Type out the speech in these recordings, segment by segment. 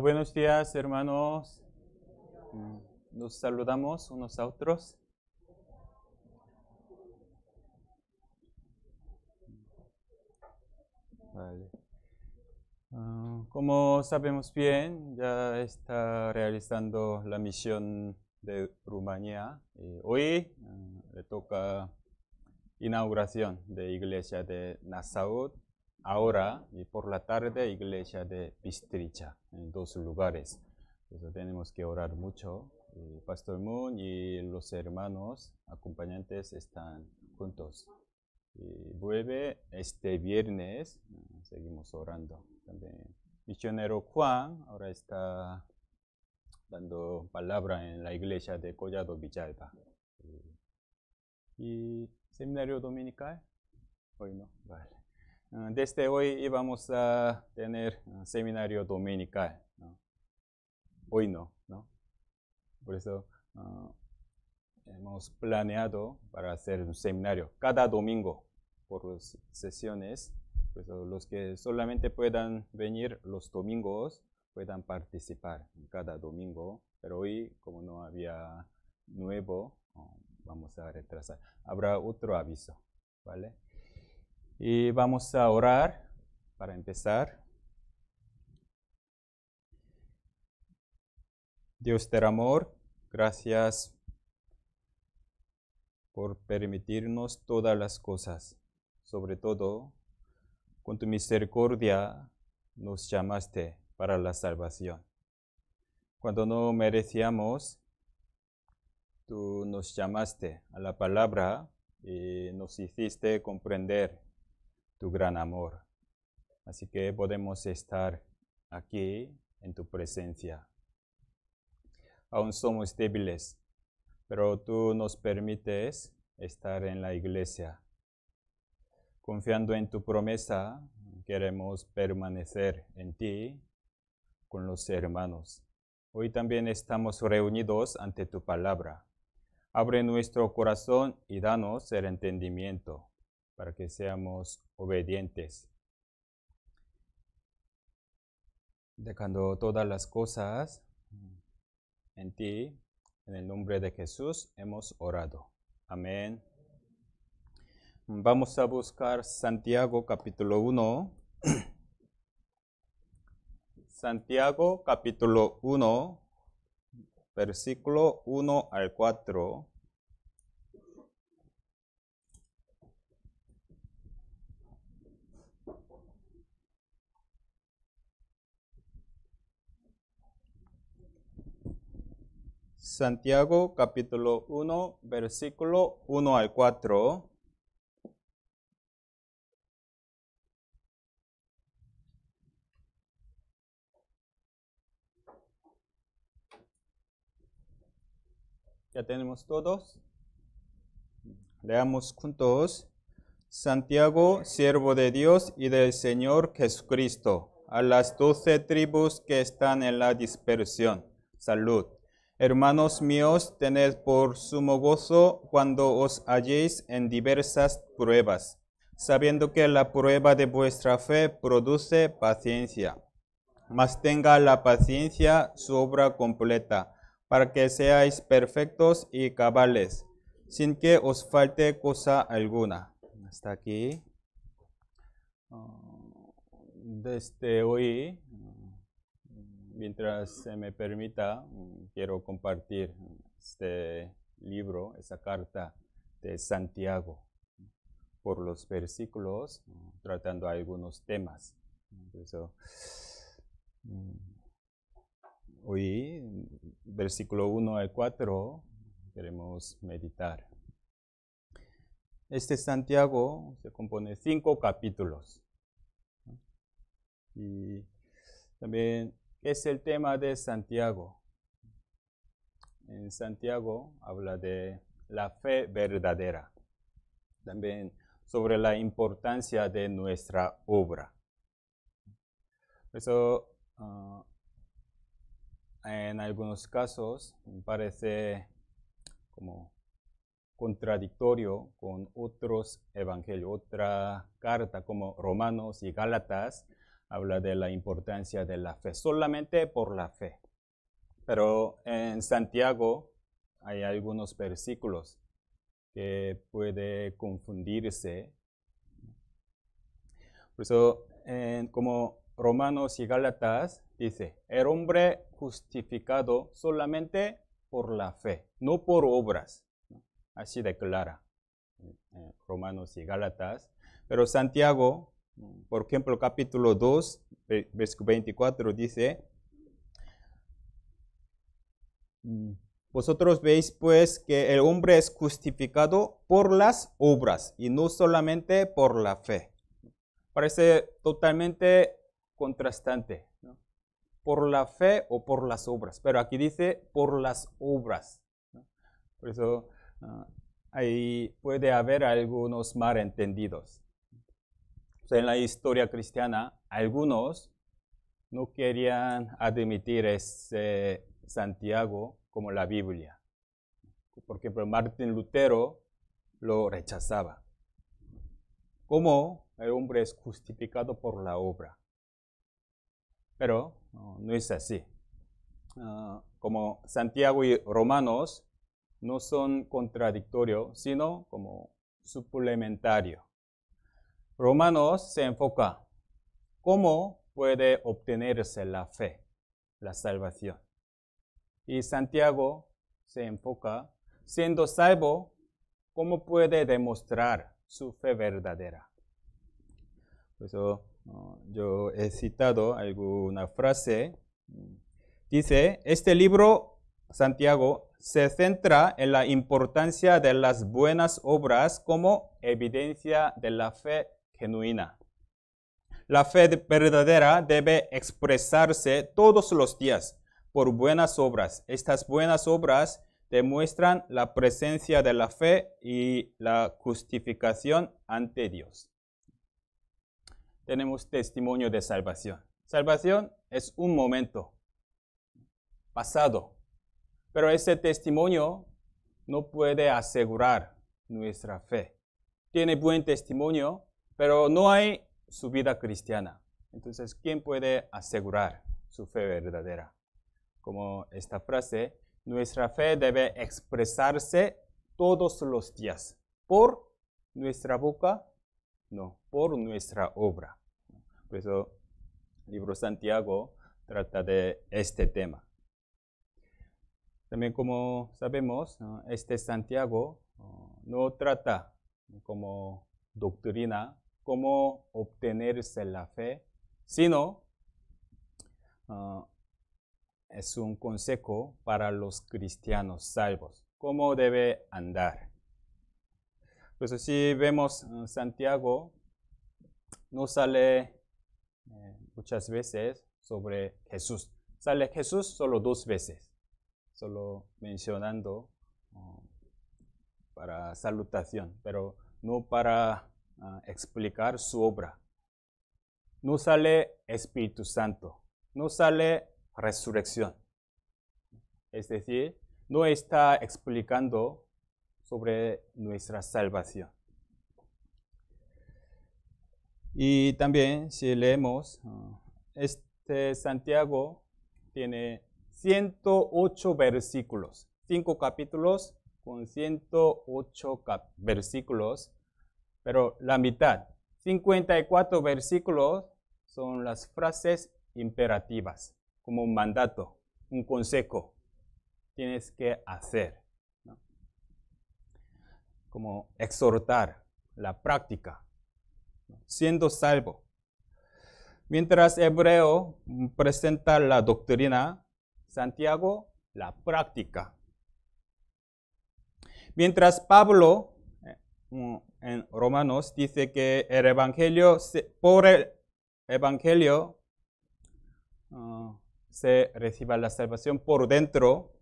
buenos días, hermanos. Mm, nos saludamos unos a otros. Ah, como sabemos bien, ya está realizando la misión de Rumanía. hoy ah, le toca inauguración de iglesia de Nassau ahora y por la tarde iglesia de Pistricha, en dos lugares. Entonces pues tenemos que orar mucho. Pastor Moon y los hermanos acompañantes están juntos. Y vuelve este viernes, seguimos orando también. Misionero Juan ahora está dando palabra en la iglesia de Collado Villalba. ¿Y seminario dominical? Hoy no, vale. Ah, desde hoy íbamos a tener un ah, seminario dominical. Hoy no, ¿no? Por eso ah, hemos planeado para hacer un seminario cada domingo por las sesiones. Por pues, los que solamente puedan venir los domingos puedan participar cada domingo. Pero hoy, como no había nuevo, vamos a retrasar. Habrá otro aviso, ¿vale? Y vamos a orar para empezar. Dios del amor, gracias por permitirnos todas las cosas, sobre todo con tu misericordia nos llamaste para la salvación. Cuando no merecíamos, tú nos llamaste a la palabra y nos hiciste comprender tu gran amor. Así que podemos estar aquí en tu presencia. Aún somos débiles, pero tú nos permites estar en la iglesia. Confiando en tu promesa, queremos permanecer en ti con los hermanos. Hoy también estamos reunidos ante tu palabra. Abre nuestro corazón y danos el entendimiento para que seamos obedientes. Dejando todas las cosas en ti, en el nombre de Jesús, hemos orado. Amén. Vamos a buscar Santiago capítulo 1. Santiago capítulo 1, versículo 1 al 4. Santiago capítulo 1, versículo 1 al 4. ¿Ya tenemos todos? Leamos juntos. Santiago, siervo de Dios y del Señor Jesucristo, a las doce tribus que están en la dispersión. Salud. Hermanos míos, tened por sumo gozo cuando os halléis en diversas pruebas, sabiendo que la prueba de vuestra fe produce paciencia. Mas tenga la paciencia su obra completa, para que seáis perfectos y cabales, sin que os falte cosa alguna. Hasta aquí. Ah, desde hoy Mientras se me permita, mm, quiero compartir este libro, esa carta de Santiago, por los versículos, mm, tratando algunos temas. Eso, mm, hoy, versículo 1 al 4, queremos meditar. Este Santiago se compone de cinco capítulos. Y también es el tema de Santiago. En Santiago habla de la fe verdadera, también sobre la importancia de nuestra obra. Eso ah, en algunos casos parece como contradictorio con otros evangelios, otra carta como Romanos y Gálatas, habla de la importancia de la fe, solamente por la fe. Pero en Santiago hay algunos versículos que puede confundirse. Por eso, como Romanos y Gálatas dice, el hombre justificado solamente por la fe, no por obras. Así declara eh, Romanos y Gálatas. Pero Santiago por ejemplo, capítulo 2, versículo 24 dice, mm, vosotros veis pues que el hombre es justificado por las obras y no solamente por la fe. Parece totalmente contrastante. Por la fe o por las obras. Pero aquí dice por las obras. Por eso ah, ahí puede haber algunos malentendidos en la historia cristiana, algunos no querían admitir ese Santiago como la Biblia. porque Martín Lutero lo rechazaba. Como el hombre es justificado por la obra. Pero no, es así. Ah, como Santiago y Romanos no son contradictorios, sino como suplementarios. Romanos se enfoca cómo puede obtenerse la fe, la salvación. Y Santiago se enfoca, siendo salvo, cómo puede demostrar su fe verdadera. Por eso yo he citado alguna frase. Dice, este libro, Santiago, se centra en la importancia de las buenas obras como evidencia de la fe genuina. La fe verdadera debe expresarse todos los días por buenas obras. Estas buenas obras demuestran la presencia de la fe y la justificación ante Dios. Tenemos testimonio de salvación. Salvación es un momento pasado, pero ese testimonio no puede asegurar nuestra fe. Tiene buen testimonio, pero no hay su vida cristiana. Entonces, ¿quién puede asegurar su fe verdadera? Como esta frase, nuestra fe debe expresarse todos los días. ¿Por nuestra boca? No, por nuestra obra. Por eso el libro Santiago trata de este tema. También como sabemos, este Santiago no trata como doctrina cómo obtenerse este, la fe, sino ah, es un consejo para los cristianos salvos, cómo debe andar. Pues si vemos en ah, Santiago, no sale eh, muchas veces sobre Jesús. Sale Jesús solo dos veces, solo mencionando ah, para salutación, pero no para explicar su obra. No sale Espíritu Santo, no sale resurrección. Es decir, no está explicando sobre nuestra salvación. Y también si leemos, ah, este Santiago tiene 108 versículos, 5 capítulos con 108 versículos pero la mitad. 54 versículos son las frases imperativas, como un mandato, un consejo. Tienes que hacer, como exhortar, la práctica, siendo salvo. Mientras Hebreo presenta la doctrina, Santiago la práctica. Mientras Pablo en Romanos dice que el Evangelio, por el Evangelio uh, se reciba la salvación por dentro,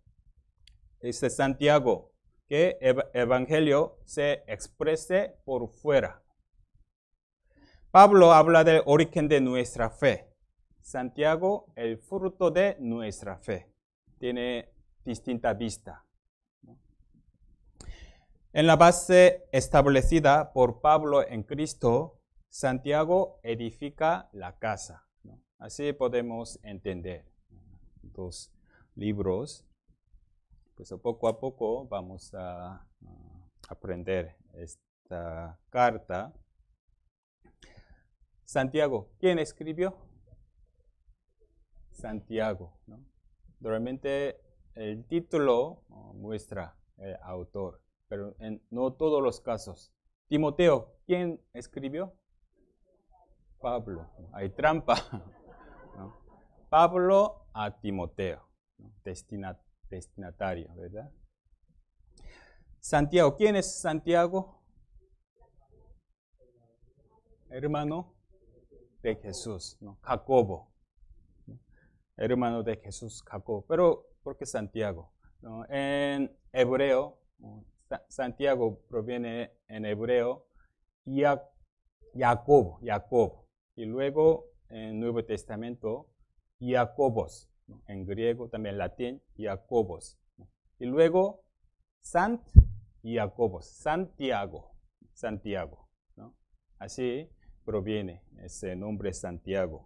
dice Santiago, que el Evangelio se exprese por fuera. Pablo habla del origen de nuestra fe. Santiago, el fruto de nuestra fe. Tiene distinta vista. En la base establecida por Pablo en Cristo, Santiago edifica la casa. Así podemos entender los libros. Pues poco a poco vamos a, aprender esta carta. Santiago, ¿quién escribió? Santiago. ¿no? Realmente el título muestra el autor pero en no todos los casos. Timoteo, ¿quién escribió? Pablo. Hay trampa. Pablo a Timoteo, destinatario, ¿verdad? Santiago, ¿quién es Santiago? Hermano de Jesús, ¿no? Jacobo. Hermano de Jesús, Jacobo. Pero, ¿por qué Santiago? En hebreo, Santiago proviene en hebreo, Jacob, Jacob. Y luego en Nuevo Testamento, Jacobos. En griego, también latín, Jacobos. Y luego, Sant Jacobos, Santiago, Santiago. Así proviene ese nombre Santiago.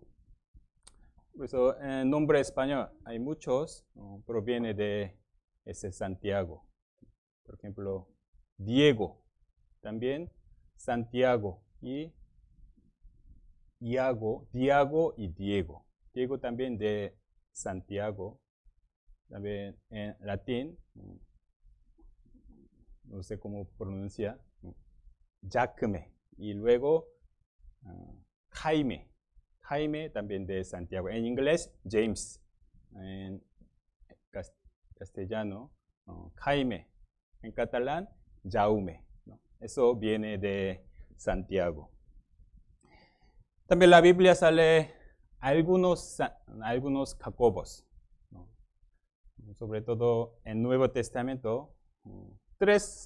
en nombre español hay muchos, proviene de ese Santiago por ejemplo, Diego, también Santiago y Iago, Diego y Diego. Diego también de Santiago, también en latín, no sé cómo pronuncia, Jacme, y luego ah, Jaime, Jaime también de Santiago. En inglés, James, en castellano, ah, Jaime, en catalán, Jaume. Eso viene de Santiago. También la Biblia sale algunos, algunos Jacobos, sobre todo en Nuevo Testamento, tres,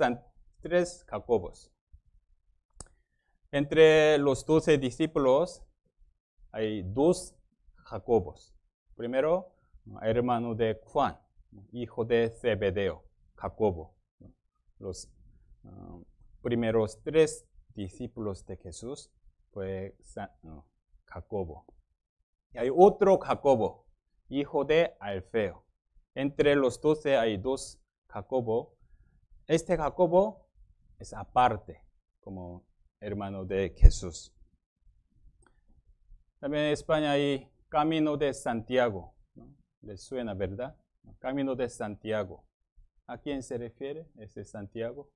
tres Jacobos. Entre los doce discípulos hay dos Jacobos. Primero, hermano de Juan, hijo de Zebedeo, Jacobo los ah, primeros tres discípulos de Jesús fue Jacobo. Y hay otro Jacobo, hijo de Alfeo. Entre los doce hay dos Jacobo. Este Jacobo es aparte, como hermano de Jesús. También en España hay Camino de Santiago. ¿Les suena, verdad? Camino de Santiago. ¿A quién se refiere? Ese Santiago.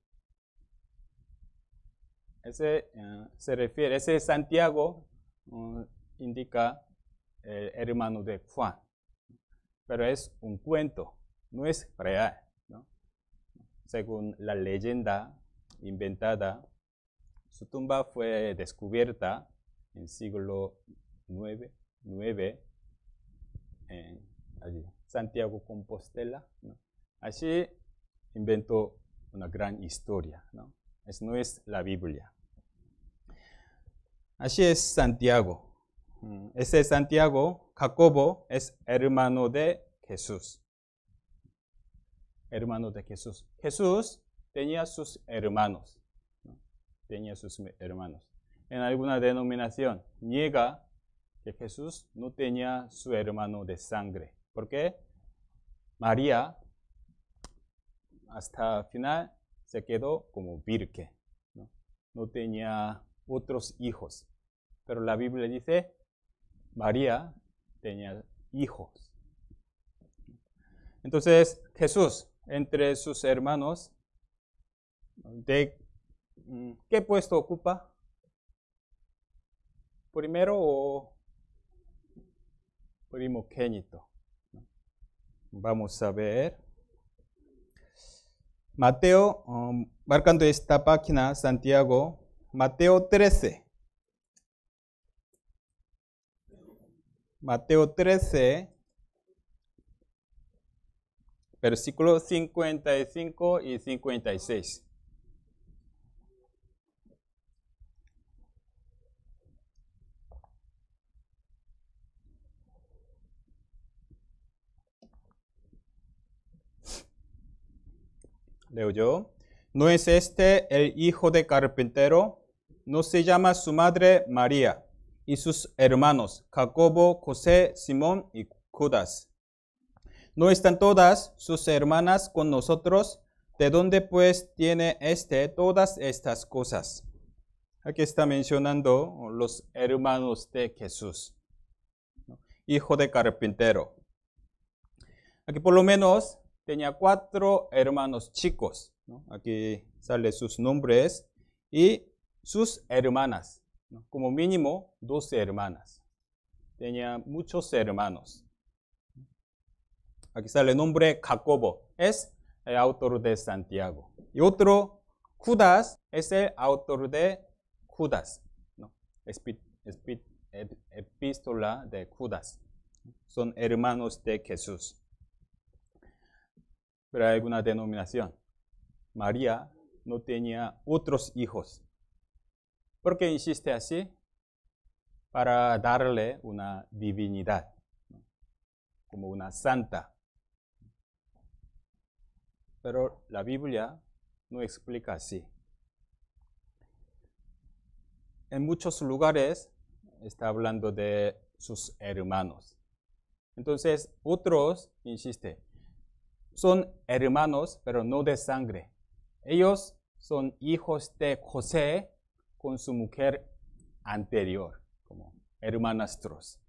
Ese eh, se refiere, ese Santiago mm, indica el hermano de Juan, pero es un cuento, no es real. Según la leyenda inventada, su tumba fue descubierta en siglo IX, en Santiago Compostela inventó una gran historia. ¿no? no es la Biblia. Así es Santiago. Mm, ese es Santiago, Jacobo, es hermano de Jesús. Hermano de Jesús. Jesús tenía sus hermanos. Tenía sus hermanos. En alguna denominación niega que Jesús no tenía su hermano de sangre. Porque María hasta final se quedó como virgen. ¿no? tenía otros hijos. Pero la Biblia dice, María tenía hijos. Entonces Jesús, entre sus hermanos, de, mm, ¿qué puesto ocupa? ¿Primero o primo primogénito? Vamos a ver. Mateo, um, marcando esta página, Santiago, Mateo 13. Mateo 13, versículos 55 y 56. leo yo. ¿No es este el hijo de carpintero? ¿No se llama su madre María y sus hermanos Jacobo, José, Simón y Judas? ¿No están todas sus hermanas con nosotros? ¿De dónde pues tiene este todas estas cosas? Aquí está mencionando los hermanos de Jesús, hijo de carpintero. Aquí por lo menos tenía cuatro hermanos chicos. Aquí salen sus nombres y sus hermanas. Como mínimo, dos hermanas. Tenía muchos hermanos. Aquí sale el nombre Jacobo. Es el autor de Santiago. Y otro, Judas, es el autor de Judas. epístola de Judas. Son hermanos de Jesús pero hay una denominación. María no tenía otros hijos. ¿Por qué insiste así? Para darle una divinidad, como una santa. Pero la Biblia no explica así. En muchos lugares está hablando de sus hermanos. Entonces, otros, insisten son hermanos, pero no de sangre. Ellos son hijos de José con su mujer anterior, como hermanastros.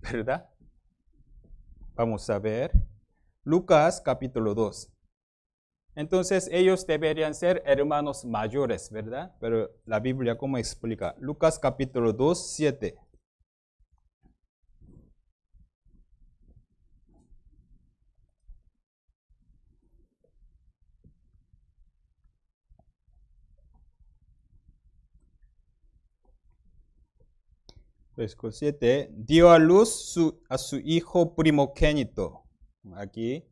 ¿Verdad? Vamos a ver. Lucas capítulo 2. Entonces ellos deberían ser hermanos mayores, ¿verdad? Pero la Biblia, ¿cómo explica? Lucas capítulo 2, 7. versículo pues, dio a luz a su hijo primogénito. Aquí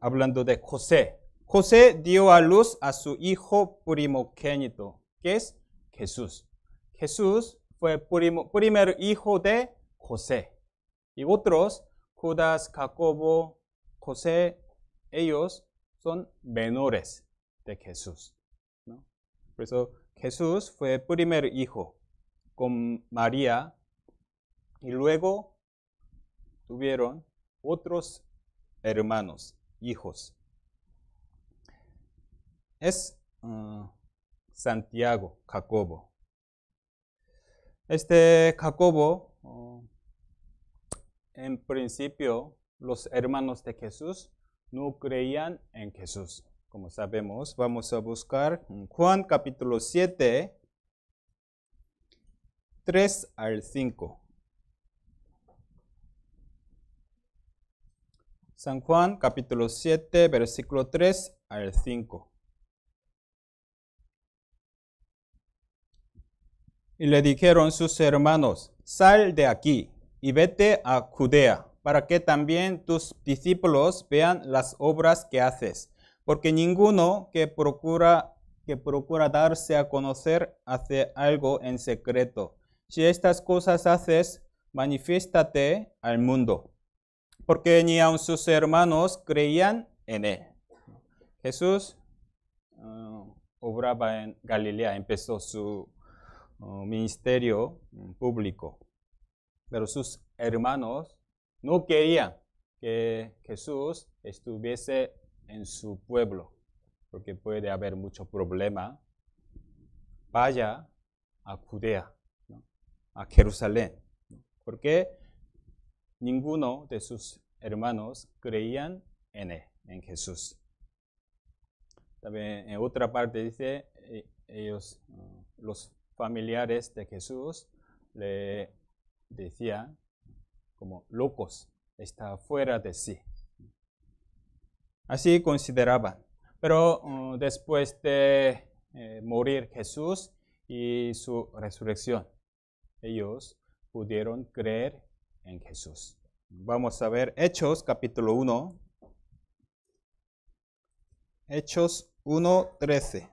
hablando de José. José dio a luz a su hijo primogénito, que es Jesús. Jesús fue primo, primer hijo de José. Y otros, Judas, Jacobo, José, ellos son menores de Jesús. Por eso Jesús fue primer hijo con María, y luego tuvieron otros hermanos, hijos. Es ah, Santiago, Jacobo. Este Jacobo, ah, en principio, los hermanos de Jesús no creían en Jesús. Como sabemos, vamos a buscar Juan capítulo 7, 3 al 5. San Juan capítulo 7, versículo 3 al 5. Y le dijeron sus hermanos, sal de aquí y vete a Judea, para que también tus discípulos vean las obras que haces, porque ninguno que procura, que procura darse a conocer hace algo en secreto. Si estas cosas haces, manifiéstate al mundo porque ni aun sus hermanos creían en él. Jesús ah, obraba en Galilea, empezó su ah, ministerio mm, público, pero sus hermanos no querían que Jesús estuviese en su pueblo, porque puede haber mucho problema. Vaya a Judea, a Jerusalén, porque ninguno de sus hermanos creían en él, en Jesús. También en otra parte dice, eh, ellos, mm, los familiares de Jesús, le decían como locos, está fuera de sí. Así consideraban. Pero mm, después de eh, morir Jesús y su resurrección, ellos pudieron creer en Jesús. Vamos a ver Hechos capítulo 1. Hechos 1, 13.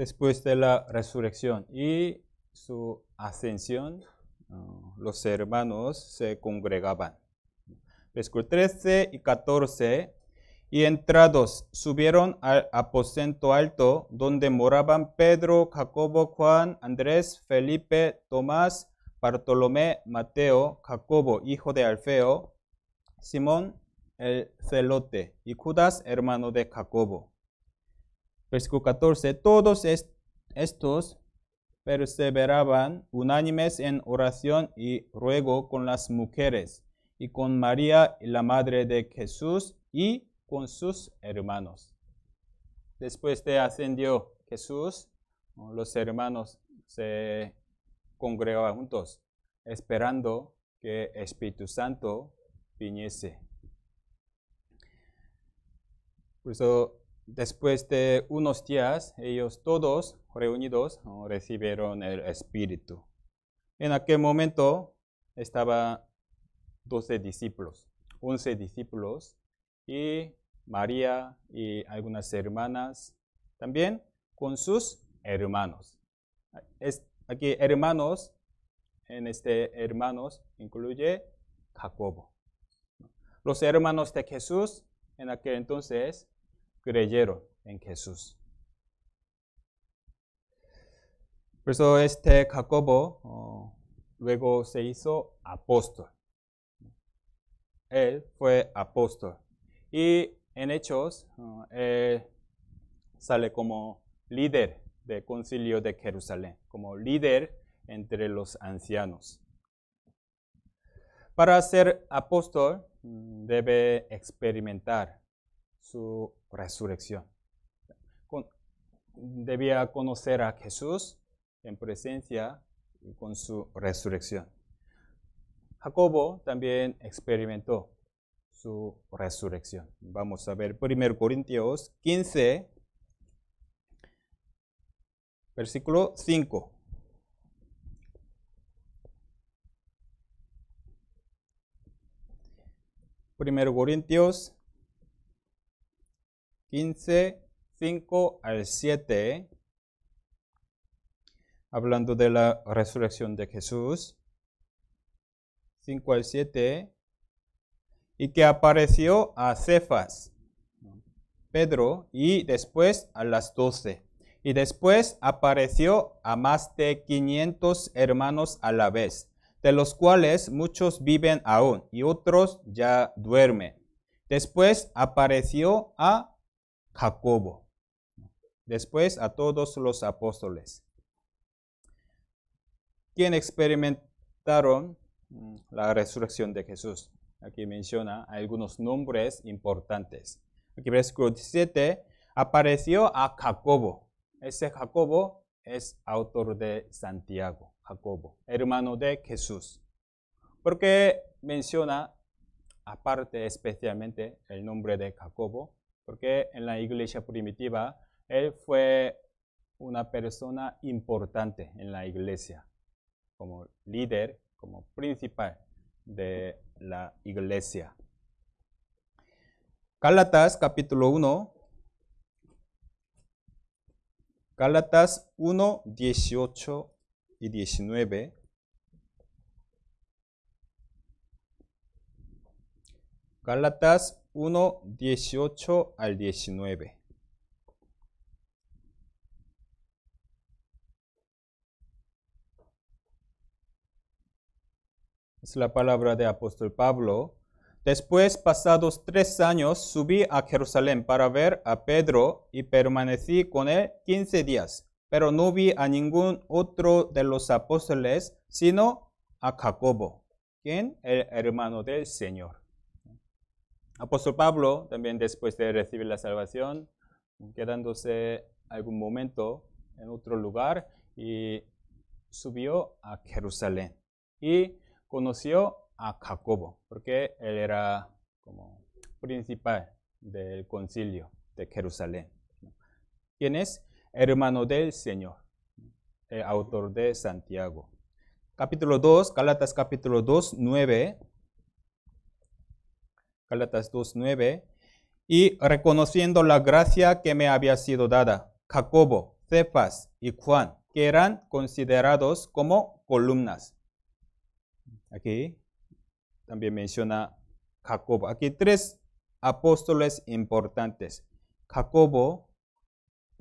después de la resurrección y su ascensión, ah, los hermanos se congregaban. Versículo 13 y 14. Y entrados subieron al aposento alto, donde moraban Pedro, Jacobo, Juan, Andrés, Felipe, Tomás, Bartolomé, Mateo, Jacobo, hijo de Alfeo, Simón, el celote, y Judas, hermano de Jacobo. Versículo 14. Todos estos perseveraban unánimes en oración y ruego con las mujeres y con María, la madre de Jesús, y con sus hermanos. Después de ascendió Jesús, los hermanos se congregaban juntos, esperando que Espíritu Santo viniese. Por eso después de unos días, ellos todos reunidos recibieron el Espíritu. En aquel momento estaban 12 discípulos, 11 discípulos y María y algunas hermanas, también con sus hermanos. aquí hermanos, en este hermanos incluye Jacobo. Los hermanos de Jesús en aquel entonces creyeron en Jesús. Por eso este Jacobo oh, luego se hizo apóstol. Él fue apóstol. Y en Hechos, oh, sale como líder del concilio de Jerusalén, como líder entre los ancianos. Para ser apóstol mm, debe experimentar su resurrección. debía conocer a Jesús en presencia con su resurrección. Jacobo también experimentó su resurrección. Vamos a ver 1 Corintios 15, versículo 5. Primero Corintios 15, 5 al 7, ¿eh? hablando de la resurrección de Jesús. 5 al 7, ¿eh? y que apareció a Cefas, Pedro, y después a las 12. Y después apareció a más de 500 hermanos a la vez, de los cuales muchos viven aún y otros ya duermen. Después apareció a Jacobo, después a todos los apóstoles, quien experimentaron mm, la resurrección de Jesús. Aquí menciona algunos nombres importantes. Aquí versículo 17, apareció a Jacobo. Ese Jacobo es autor de Santiago, Jacobo, hermano de Jesús. Porque menciona aparte especialmente el nombre de Jacobo, porque en la iglesia primitiva él fue una persona importante en la iglesia, como líder, como principal de la iglesia. Gálatas capítulo 1. Gálatas 1, 18 y 19. Gálatas 1, 18 al 19. Es la palabra de apóstol Pablo. Después, pasados tres años, subí a Jerusalén para ver a Pedro y permanecí con él quince días, pero no vi a ningún otro de los apóstoles, sino a Jacobo, quien el hermano del Señor. Apóstol Pablo, también después de recibir la salvación, quedándose algún momento en otro lugar y subió a Jerusalén y conoció a Jacobo, porque él era como principal del concilio de Jerusalén. ¿Quién es? Hermano del Señor, autor de Santiago. Capítulo 2, Galatas capítulo 2, 9 Galatas 2.9, y reconociendo la gracia que me había sido dada, Jacobo, Cephas y Juan, que eran considerados como columnas. Aquí también menciona Jacobo. Aquí tres apóstoles importantes. Jacobo,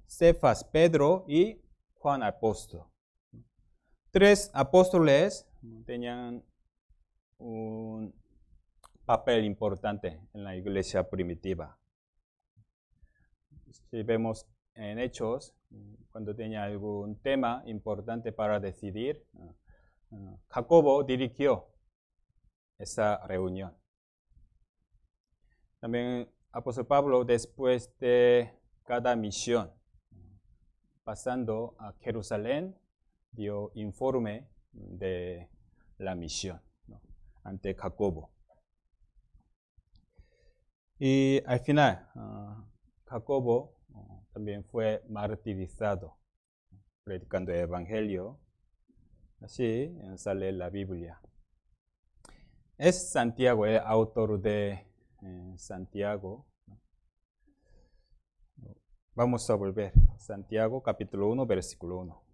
Cefas, Pedro y Juan Apóstol. Tres apóstoles tenían un papel importante en la iglesia primitiva. Si vemos en Hechos, cuando tenía algún tema importante para decidir, Jacobo dirigió esa reunión. También apóstol Pablo, después de cada misión, pasando a Jerusalén, dio informe de la misión ante Jacobo. Y al final, ah, Jacobo oh, también fue martirizado predicando el Evangelio. Así eh, sale la Biblia. Es Santiago el autor de eh, Santiago. Vamos a volver. Santiago capítulo 1, versículo 1.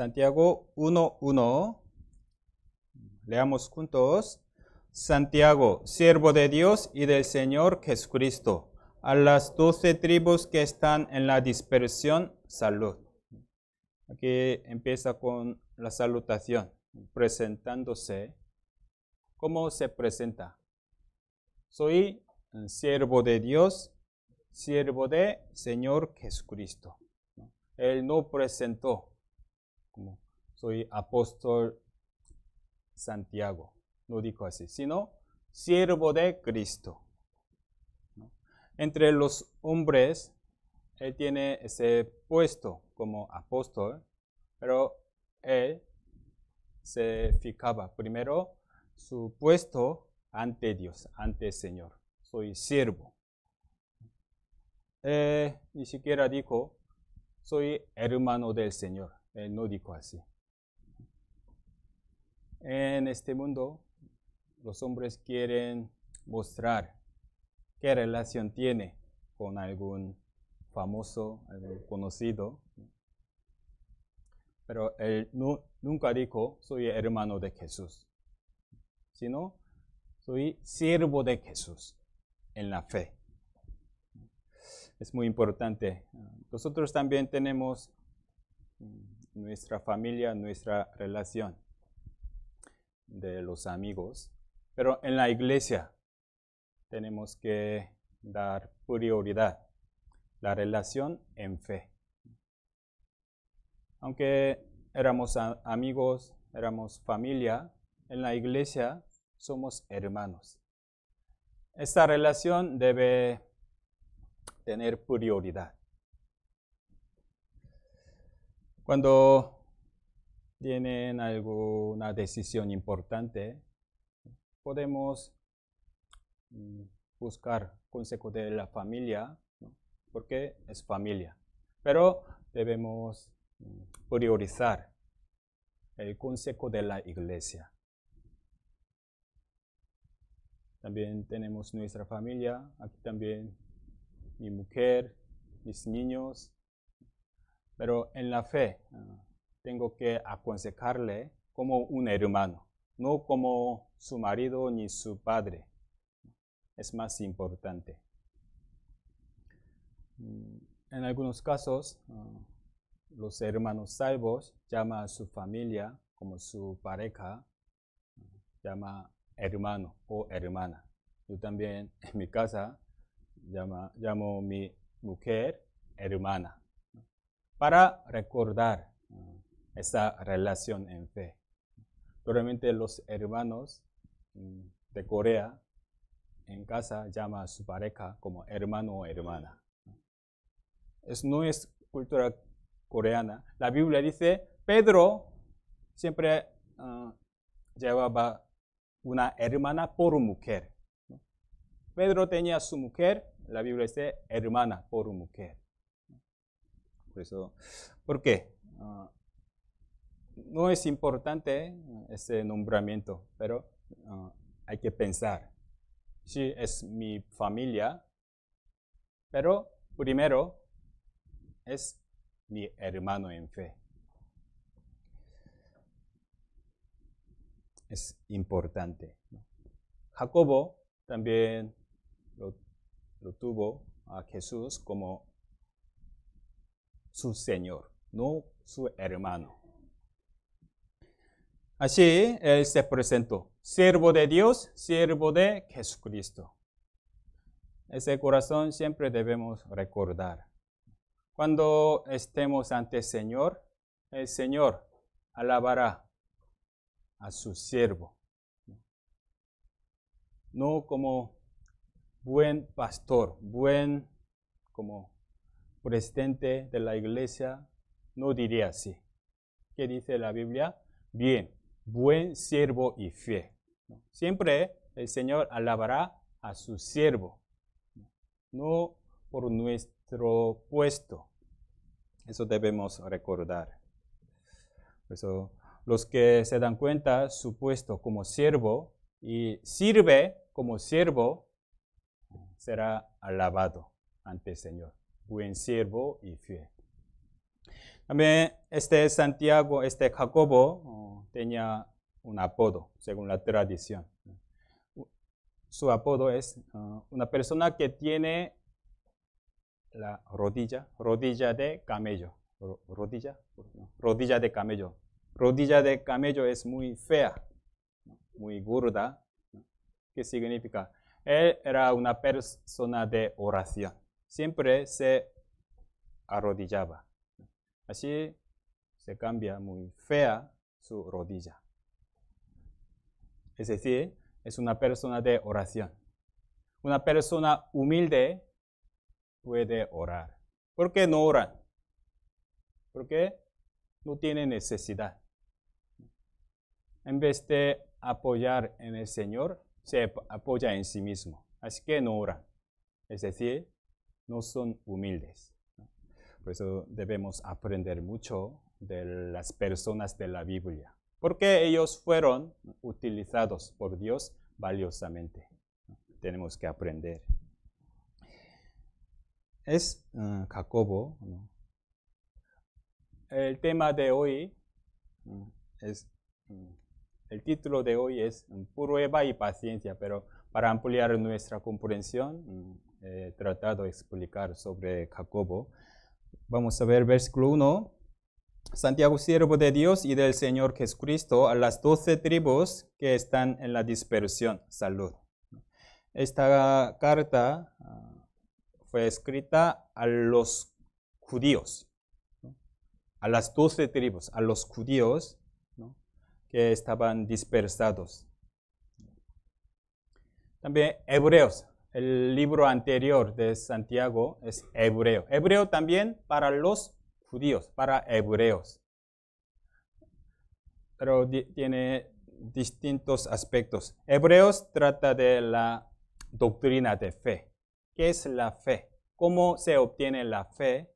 Santiago 1.1. Leamos juntos. Santiago, siervo de Dios y del Señor Jesucristo, a las doce tribus que están en la dispersión, salud. Aquí empieza con la salutación, presentándose. ¿Cómo se presenta? Soy siervo de Dios, siervo de Señor Jesucristo. Él no presentó soy apóstol Santiago. No dijo así, sino siervo de Cristo. Entre los hombres, él tiene ese puesto como apóstol, pero él se fijaba primero su puesto ante Dios, ante el Señor. Soy siervo. Eh, ni siquiera dijo, soy hermano del Señor. Él no dijo así en este mundo los hombres quieren mostrar qué relación tiene con algún famoso, algún conocido. Pero él nunca dijo, soy hermano de Jesús, sino soy siervo de Jesús en la fe. Es muy importante. Nosotros también tenemos nuestra familia, nuestra relación de los amigos, pero en la iglesia tenemos que dar prioridad, la relación en fe. Aunque éramos amigos, éramos familia, en la iglesia somos hermanos. Esta relación debe tener prioridad. Cuando tienen alguna decisión importante, podemos mm, buscar consejo de la familia, porque es familia. Pero debemos mm, priorizar el consejo de la iglesia. También tenemos nuestra familia, aquí también mi mujer, mis niños, pero en la fe tengo que aconsejarle como un hermano, no como su marido ni su padre. Es más importante. Mm, en algunos casos, ah, los hermanos salvos llaman a su familia como su pareja, llama hermano o hermana. Yo también en mi casa llama, llamo a mi mujer hermana para recordar esa relación en fe. Probablemente los hermanos mm, de Corea en casa llaman a su pareja como hermano o hermana. Es, no es cultura coreana. La Biblia dice, Pedro siempre ah, llevaba una hermana por mujer. Pedro tenía su mujer, la Biblia dice hermana por mujer. Por eso, ¿por qué? Ah, no es importante ¿eh? ese nombramiento, pero ah, hay que pensar. Sí, es mi familia, pero primero es mi hermano en fe. Es importante. Jacobo también lo tuvo a Jesús como su Señor, no su hermano. Así Él se presentó, siervo de Dios, siervo de Jesucristo. Ese corazón siempre debemos recordar. Cuando estemos ante el Señor, el Señor alabará a su siervo. No como buen pastor, buen como presidente de la iglesia, no diría así. ¿Qué dice la Biblia? Bien, buen siervo y fiel. Siempre el Señor alabará a su siervo, no, por nuestro puesto. Eso debemos recordar. eso, los que se dan cuenta su puesto como siervo y sirve como siervo, será alabado ante el Señor. Buen siervo y fiel. También este Santiago, este Jacobo oh, tenía un apodo, según la tradición. Su apodo es oh, una persona que tiene la rodilla, rodilla de camello. Rodilla, rodilla de camello. Rodilla de camello es muy fea, muy gorda. ¿Qué significa? Él era una persona de oración. Siempre se arrodillaba. Así se cambia muy fea su rodilla. Es decir, es una persona de oración. Una persona humilde puede orar. ¿Por qué no oran? Porque no tiene necesidad. En vez de apoyar en el Señor, se apoya en sí mismo. Así que no oran. Es decir, no son humildes. Por eso debemos aprender mucho de las personas de la Biblia, porque ellos fueron utilizados por Dios valiosamente. Tenemos que aprender. Es mm, Jacobo. El tema de hoy mm, es, mm, el título de hoy es Prueba y paciencia, pero para ampliar nuestra comprensión, he tratado de explicar sobre Jacobo. Vamos a ver versículo 1. Santiago, siervo de Dios y del Señor Jesucristo, a las doce tribus que están en la dispersión. Salud. Esta carta ah, fue escrita a los judíos, a las doce tribus, a los judíos que estaban dispersados. También hebreos, el libro anterior de Santiago es hebreo. Hebreo también para los judíos, para hebreos. Pero tiene distintos aspectos. Hebreos trata de la doctrina de fe. ¿Qué es la fe? ¿Cómo se obtiene la fe?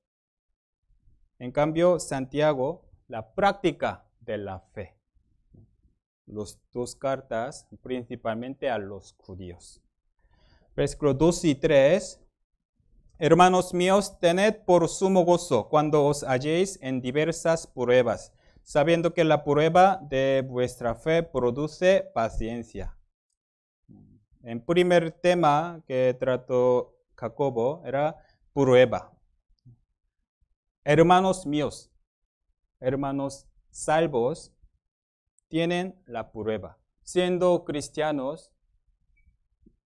En cambio, Santiago, la práctica de la fe. Los dos cartas principalmente a los judíos versículo 2 y 3. Hermanos míos, tened por sumo gozo cuando os halléis en diversas pruebas, sabiendo que la prueba de vuestra fe produce paciencia. El primer tema que trató Jacobo era prueba. Hermanos míos, hermanos salvos, tienen la prueba. Siendo cristianos,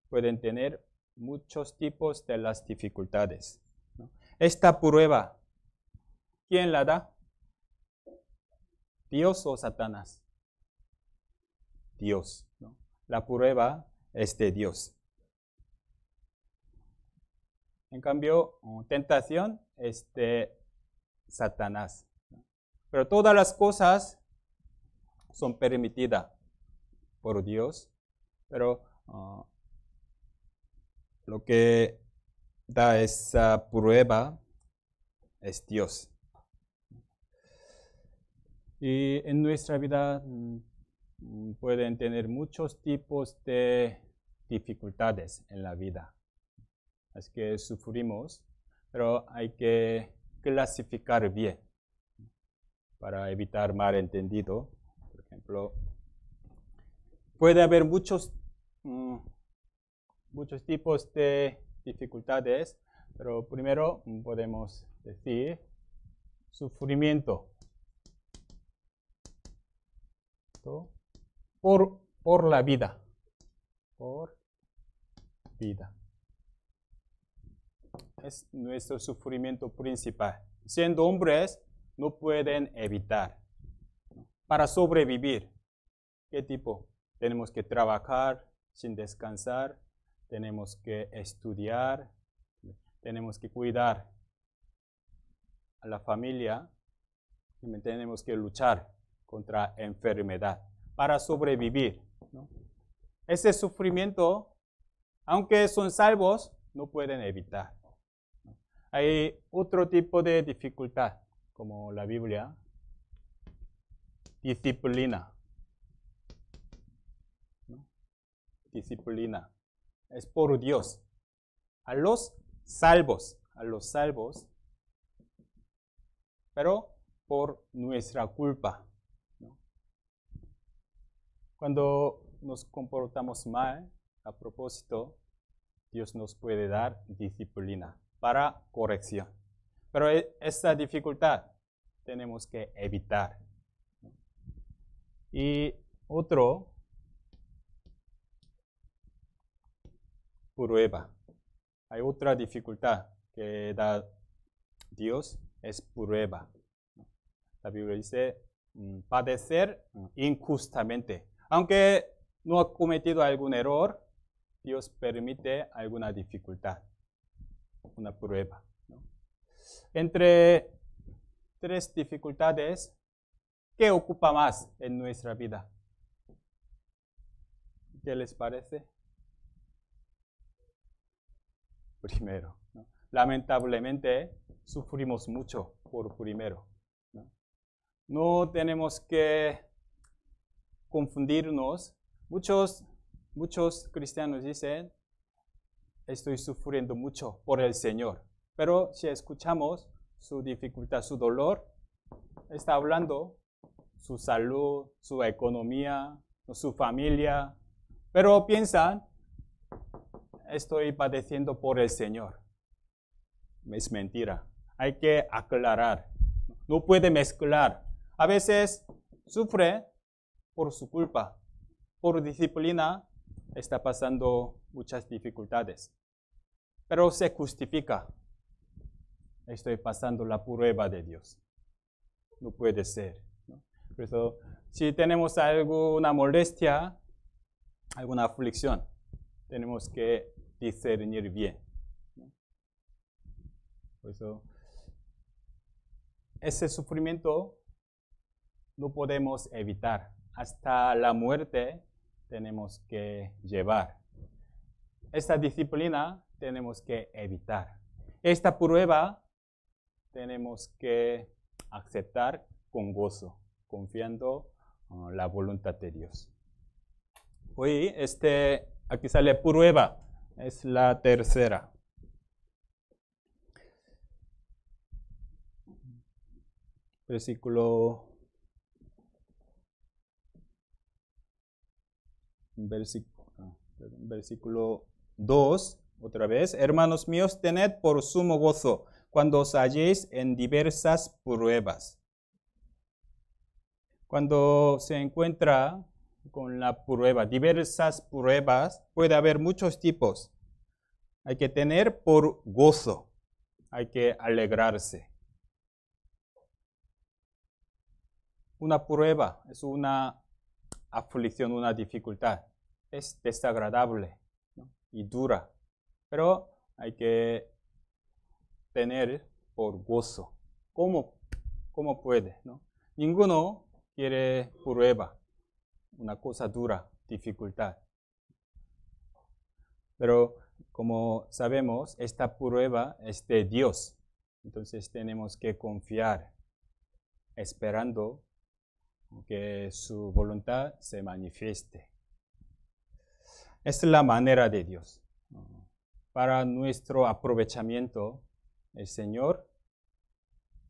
pueden tener muchos tipos de las dificultades. Esta prueba, ¿quién la da? ¿Dios o Satanás? Dios. La prueba es de Dios. En cambio, tentación es de Satanás. Pero todas las cosas son permitidas por Dios, pero ah, lo que da esa prueba es Dios. Y en nuestra vida mm, pueden tener muchos tipos de dificultades en la vida. Es que sufrimos, pero hay que clasificar bien para evitar malentendido. Por ejemplo, puede haber muchos mm, muchos tipos de dificultades, pero primero podemos decir sufrimiento por, la vida. Por vida. Es nuestro sufrimiento principal. Siendo hombres, no pueden evitar. Para sobrevivir, ¿qué tipo? Tenemos que trabajar sin descansar, tenemos que estudiar, tenemos que cuidar a la familia y tenemos que luchar contra enfermedad para sobrevivir. Ese sufrimiento, aunque son salvos, no pueden evitar. Hay otro tipo de dificultad, como la Biblia, disciplina. Disciplina es por Dios. A los salvos, a los salvos, pero por nuestra culpa. Cuando nos comportamos mal, a propósito, Dios nos puede dar disciplina para corrección. Pero e, esta dificultad tenemos que evitar. Y otro prueba. Hay otra dificultad que da Dios, es prueba. La Biblia dice mm, padecer injustamente. Aunque no ha cometido algún error, Dios permite alguna dificultad, una prueba. Entre tres dificultades, ¿qué ocupa más en nuestra vida? ¿Qué les parece? primero. Lamentablemente, sufrimos mucho por primero. ¿no? tenemos que confundirnos. Muchos, muchos cristianos dicen, estoy sufriendo mucho por el Señor. Pero si escuchamos su dificultad, su dolor, está hablando su salud, su economía, su familia, pero piensan, estoy padeciendo por el Señor. Es mentira. Hay que aclarar. No puede mezclar. A veces sufre por su culpa, por disciplina, está pasando muchas dificultades. Pero se justifica. Estoy pasando la prueba de Dios. No puede ser. Por eso, si tenemos alguna molestia, alguna aflicción, tenemos que discernir bien. ese sufrimiento no podemos evitar. Hasta la muerte tenemos que llevar. Esta disciplina tenemos que evitar. Esta prueba tenemos que aceptar con gozo, confiando en la voluntad de Dios. Hoy este, aquí sale prueba es la tercera. Versículo versículo 2, ah, otra vez, hermanos míos, tened por sumo gozo cuando os halléis en diversas pruebas. Cuando se encuentra con la prueba, diversas pruebas, puede haber muchos tipos. Hay que tener por gozo, hay que alegrarse. Una prueba es una aflicción, una dificultad. Es desagradable y dura, pero hay que tener por gozo. ¿Cómo? ¿Cómo puede? Ninguno quiere prueba una cosa dura, dificultad. Pero como sabemos, esta prueba es de Dios. Entonces tenemos que confiar, esperando que su voluntad se manifieste. es la manera de Dios. Para nuestro aprovechamiento, el Señor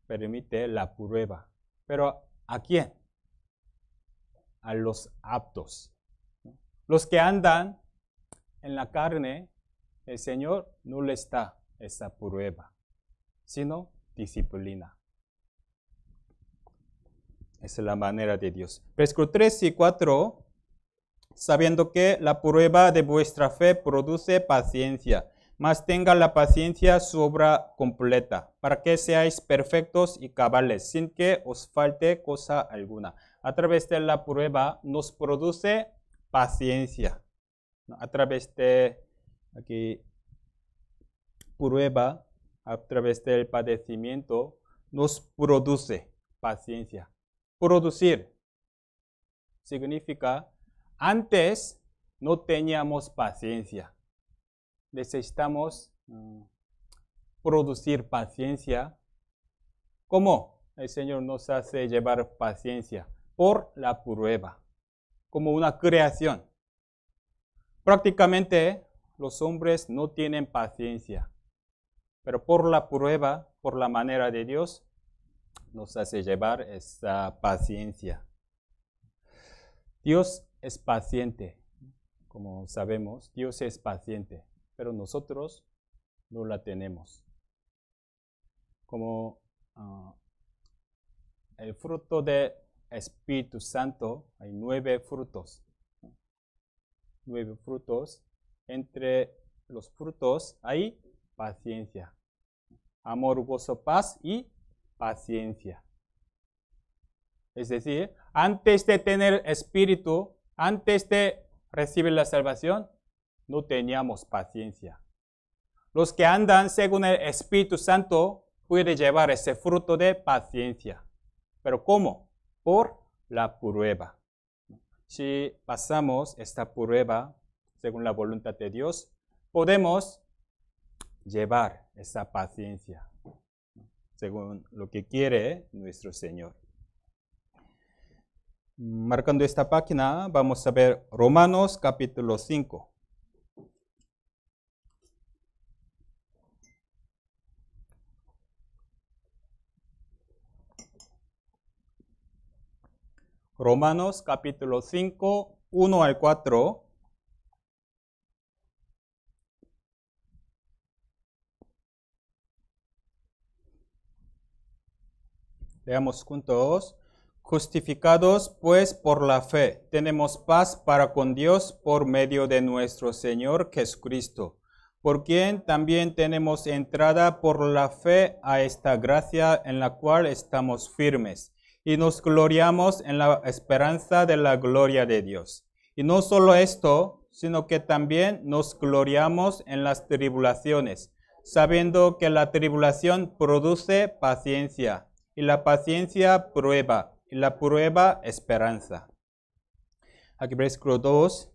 permite la prueba. Pero ¿a quién? a los aptos. Los que andan en la carne, el Señor no les da esa prueba, sino disciplina. es la manera de Dios. Versículo 3 y 4. Sabiendo que la prueba de vuestra fe produce paciencia, mas tenga la paciencia su obra completa, para que seáis perfectos y cabales, sin que os falte cosa alguna a través de la prueba nos produce paciencia. A través de aquí, prueba, a través del padecimiento, nos produce paciencia. Producir significa antes no teníamos paciencia. Necesitamos mm, producir paciencia. ¿Cómo? El Señor nos hace llevar paciencia por la prueba, como una creación. Prácticamente los hombres no tienen paciencia, pero por la prueba, por la manera de Dios, nos hace llevar esa paciencia. Dios es paciente, como sabemos, Dios es paciente, pero nosotros no la tenemos. Como ah, el fruto de Espíritu Santo, hay nueve frutos. Nueve frutos. Entre los frutos hay paciencia. Amor, gozo, paz y paciencia. Es decir, antes de tener espíritu, antes de recibir la salvación, no teníamos paciencia. Los que andan según el Espíritu Santo pueden llevar ese fruto de paciencia. Pero ¿cómo? por la prueba. Si pasamos esta prueba según la voluntad de Dios, podemos llevar esa paciencia según lo que quiere nuestro Señor. Marcando esta página, vamos a ver Romanos capítulo 5. Romanos capítulo 5, 1 al 4. Leamos juntos. Justificados pues por la fe, tenemos paz para con Dios por medio de nuestro Señor Jesucristo, por quien también tenemos entrada por la fe a esta gracia en la cual estamos firmes y nos gloriamos en la esperanza de la gloria de Dios. Y no solo esto, sino que también nos gloriamos en las tribulaciones, sabiendo que la tribulación produce paciencia, y la paciencia prueba, y la prueba esperanza. Aquí versículo 2.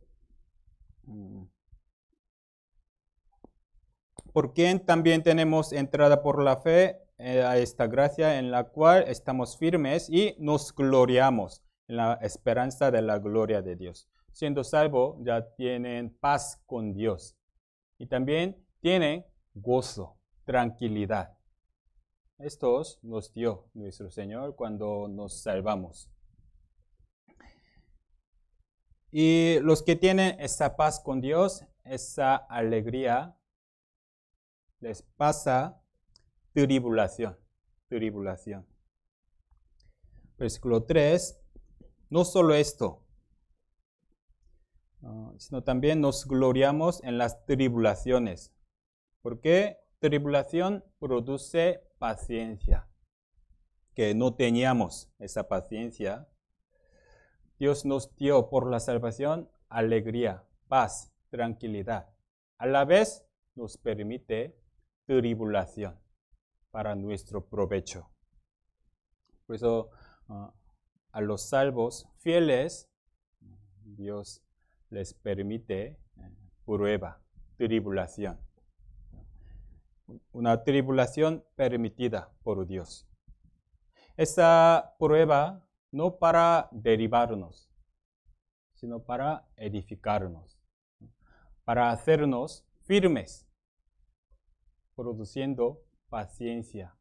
Mm. Por qué también tenemos entrada por la fe eh, a esta gracia en la cual estamos firmes y nos gloriamos en la esperanza de la gloria de Dios. Siendo salvo, ya tienen paz con Dios y también tienen gozo, tranquilidad. Estos nos dio nuestro Señor cuando nos salvamos. Y los que tienen esa paz con Dios, esa alegría, les pasa tribulación. Tribulación. Versículo 3. No solo esto, ah, sino también nos gloriamos en las tribulaciones. Porque tribulación produce paciencia, que no teníamos esa paciencia. Dios nos dio por la salvación alegría, paz, tranquilidad. A la vez nos permite tribulación para nuestro provecho. Por eso ah, a los salvos fieles, Dios les permite eh, prueba, tribulación. Una tribulación permitida por Dios. Esta prueba no para derivarnos, sino para edificarnos, para hacernos firmes, produciendo paciencia.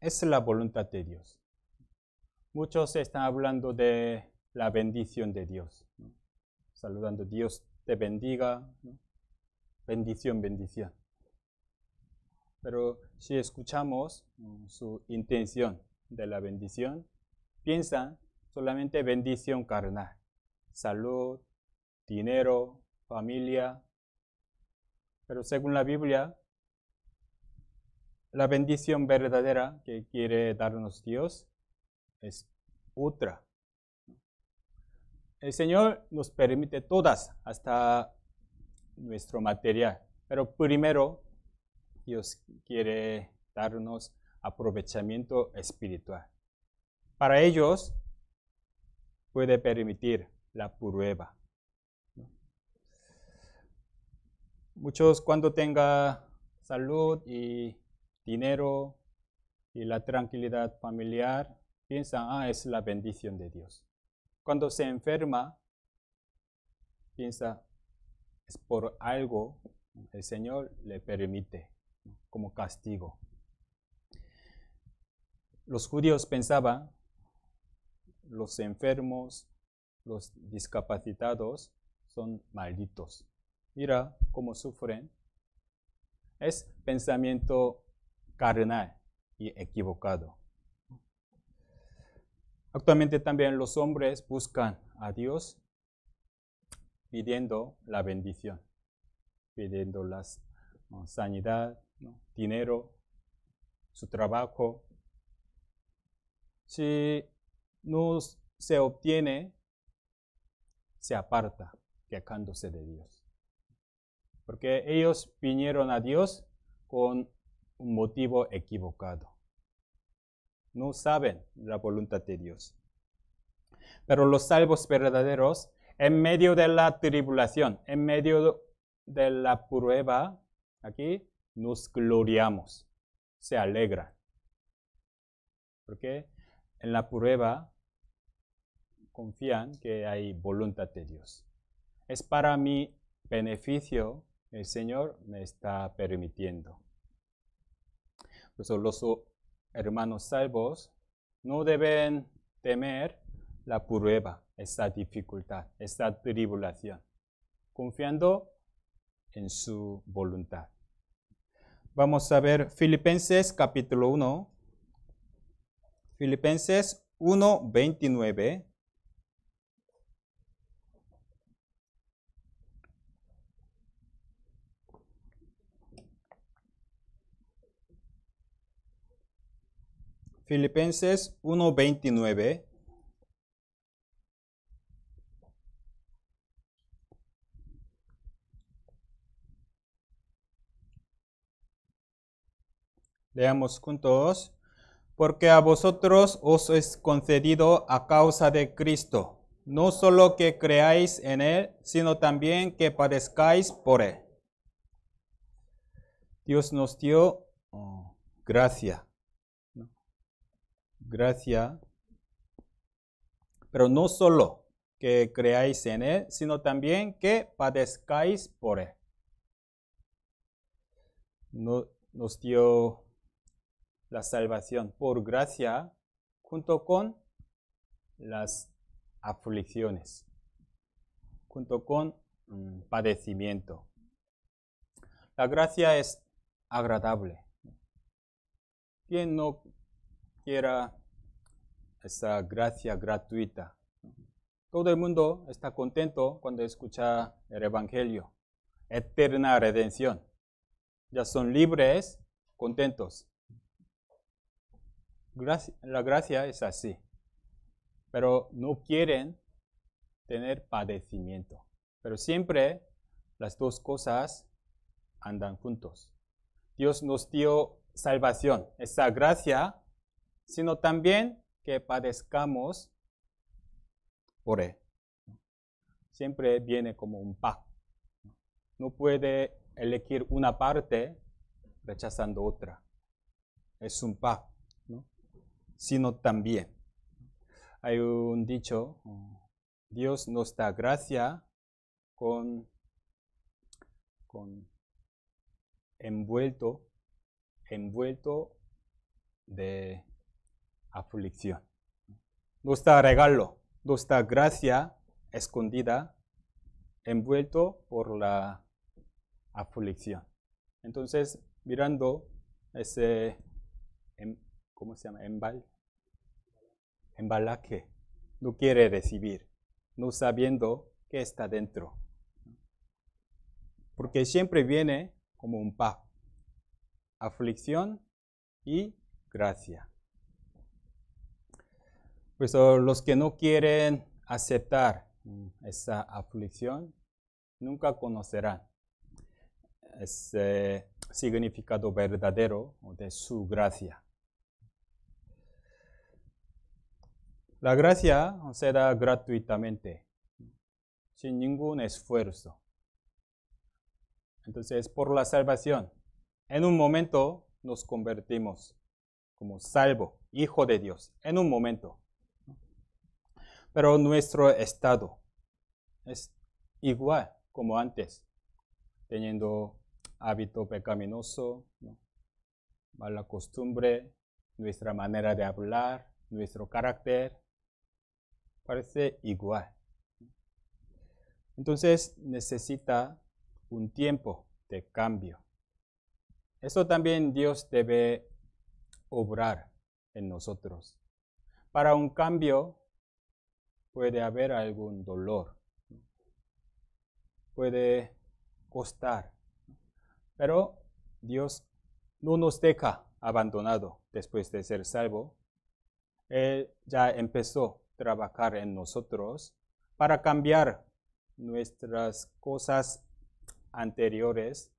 Es la voluntad de Dios. Muchos están hablando de la bendición de Dios. Saludando, Dios te bendiga. Bendición, bendición. Pero si escuchamos su intención de la bendición, piensa solamente bendición carnal. Salud, dinero, familia. Pero según la Biblia, la bendición verdadera que quiere darnos Dios es otra. El Señor nos permite todas hasta nuestro material, pero primero Dios quiere darnos aprovechamiento espiritual. Para ellos puede permitir la prueba. muchos cuando tenga salud y dinero y la tranquilidad familiar, piensan, ah, es la bendición de Dios. Cuando se enferma, piensa, es por algo el Señor le permite, como castigo. Los judíos pensaban, los enfermos, los discapacitados son malditos. Mira cómo sufren. Es pensamiento carnal y equivocado. Actualmente también los hombres buscan a Dios pidiendo la bendición, pidiendo la sanidad, dinero, su trabajo. Si no se obtiene, se aparta, quejándose de Dios porque ellos vinieron a Dios con un motivo equivocado. No saben la voluntad de Dios. Pero los salvos verdaderos, en medio de la tribulación, en medio de la prueba, aquí nos gloriamos, se alegran. Porque en la prueba confían que hay voluntad de Dios. Es para mi beneficio el Señor me está permitiendo. Por eso los hermanos salvos no deben temer la prueba, esta dificultad, esta tribulación, confiando en su voluntad. Vamos a ver Filipenses capítulo 1. Filipenses 1, 29 Filipenses 1.29. Leamos juntos. Porque a vosotros os es concedido a causa de Cristo, no solo que creáis en Él, sino también que padezcáis por Él. Dios nos dio oh, gracia gracia, pero no solo que creáis en Él, sino también que padezcáis por Él. nos dio la salvación por gracia junto con las aflicciones, junto con mm, padecimiento. La gracia es agradable. Quien no quiera esa gracia gratuita. Todo el mundo está contento cuando escucha el Evangelio. Eterna redención. Ya son libres, contentos. La gracia es así. Pero no quieren tener padecimiento. Pero siempre las dos cosas andan juntos. Dios nos dio salvación, esa gracia, sino también padezcamos por Él. E. Siempre viene como un pa. No puede elegir una parte rechazando otra. Es un pa. sino también. Hay un dicho, Dios nos da gracia con, con envuelto, envuelto de aflicción. está regalo, no está gracia escondida, envuelto por la aflicción. Entonces, mirando ese, em, ¿cómo se llama? Embal, embalaje, no quiere recibir, no sabiendo qué está dentro. Porque siempre viene como un pa. aflicción y gracia. Pues los que no quieren aceptar mm, esa aflicción nunca conocerán ese significado verdadero de su gracia. La gracia se da gratuitamente, sin ningún esfuerzo. Entonces, por la salvación, en un momento nos convertimos como salvo, hijo de Dios, en un momento pero nuestro estado es igual como antes, teniendo hábito pecaminoso, mala costumbre, nuestra manera de hablar, nuestro carácter, parece igual. Entonces necesita un tiempo de cambio. Eso también Dios debe obrar en nosotros. Para un cambio puede haber algún dolor, puede costar, pero Dios no nos deja abandonado después de ser salvo. Él ya empezó a trabajar en nosotros para cambiar nuestras cosas anteriores.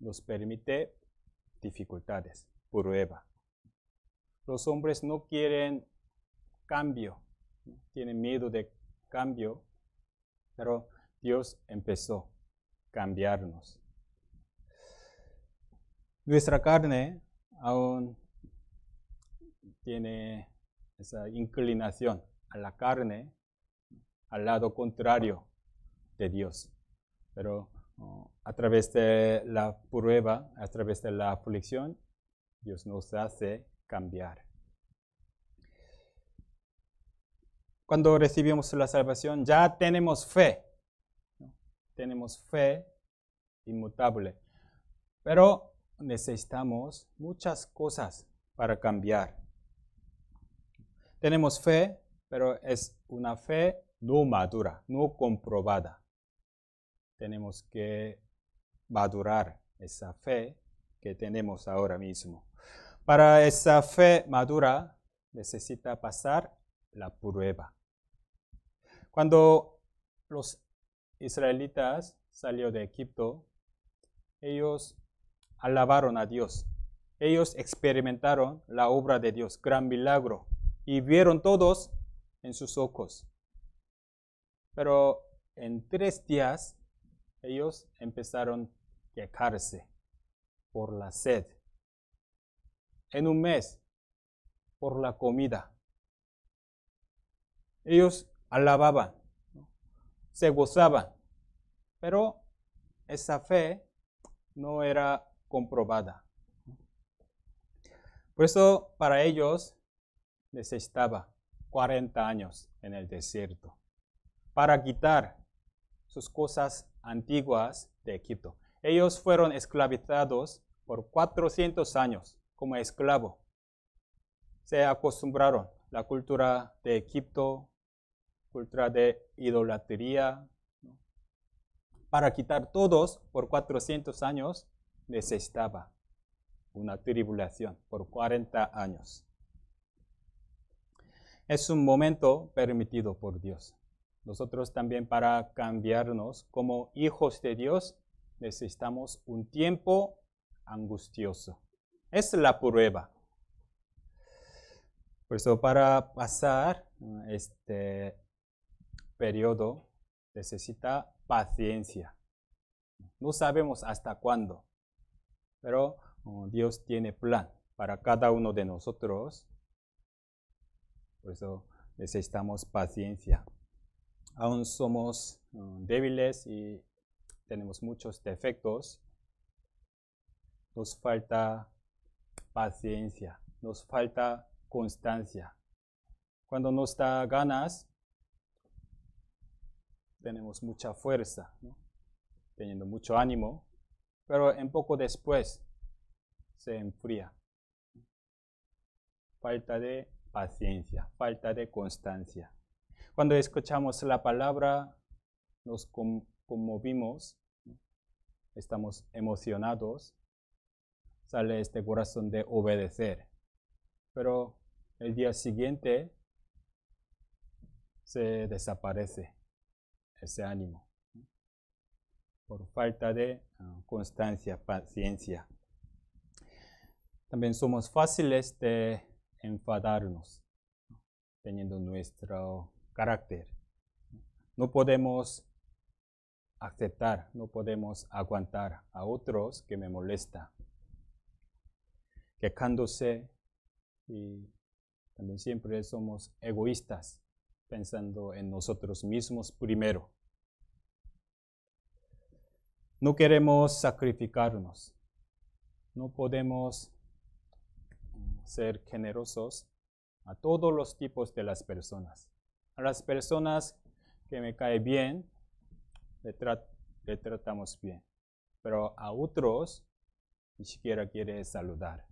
Nos permite dificultades, prueba. Los hombres no quieren cambio, tiene miedo de cambio, pero Dios empezó a cambiarnos. Nuestra carne aún tiene esa inclinación a la carne, al lado contrario de Dios. Pero oh, a través de la prueba, a través de la aflicción, Dios nos hace cambiar. cuando recibimos la salvación, ya tenemos fe. Tenemos fe inmutable. Pero necesitamos muchas cosas para cambiar. Tenemos fe, pero es una fe no madura, no comprobada. Tenemos que madurar esa fe que tenemos ahora mismo. Para esa fe madura necesita pasar la prueba. Cuando los israelitas salieron de Egipto, ellos alabaron a Dios. Ellos experimentaron la obra de Dios, gran milagro, y vieron todos en sus ojos. Pero en tres días ellos empezaron a quejarse por la sed. En un mes, por la comida. Ellos alababan, se gozaban, pero esa fe no era comprobada. Por eso para ellos necesitaba 40 años en el desierto para quitar sus cosas antiguas de Egipto. Ellos fueron esclavizados por 400 años como esclavo. Se acostumbraron la cultura de Egipto, cultura de idolatría, para quitar todos por 400 años necesitaba una tribulación por 40 años. Es un momento permitido por Dios. Nosotros también para cambiarnos como hijos de Dios necesitamos un tiempo angustioso. Es la prueba. Por eso para pasar este, periodo necesita paciencia. No sabemos hasta cuándo, pero mm, Dios tiene plan para cada uno de nosotros. Por eso necesitamos paciencia. Aún somos mm, débiles y tenemos muchos defectos. Nos falta paciencia, nos falta constancia. Cuando nos da ganas, tenemos mucha fuerza, teniendo mucho ánimo, pero en poco después se enfría. Falta de paciencia, falta de constancia. Cuando escuchamos la palabra, nos conmovimos, estamos emocionados, sale este corazón de obedecer. Pero el día siguiente se desaparece ese ánimo, por falta de ah, constancia, paciencia. También somos fáciles de enfadarnos, teniendo nuestro carácter. No podemos aceptar, no podemos aguantar a otros que me molesta, quejándose y también siempre somos egoístas, pensando en nosotros mismos primero. No queremos sacrificarnos. No podemos ser generosos a todos los tipos de las personas. A las personas que me cae bien, le, tratamos bien. Pero a otros ni siquiera quiere saludar.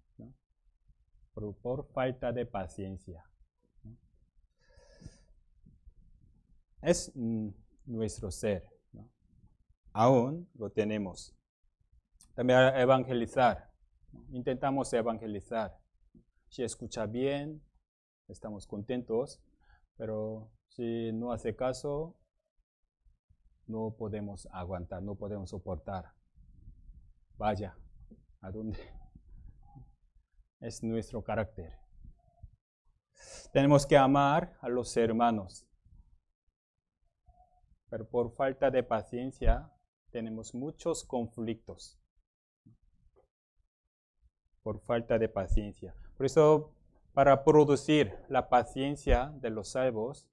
por falta de paciencia. es nuestro ser. Aún lo tenemos. También evangelizar. Intentamos evangelizar. Si escucha bien, estamos contentos, pero si no hace caso, no podemos aguantar, no podemos soportar. Vaya, ¿a dónde? Es nuestro carácter. Tenemos que amar a los hermanos pero por falta de paciencia tenemos muchos conflictos. Por falta de paciencia. Por eso, para producir la paciencia de los salvos,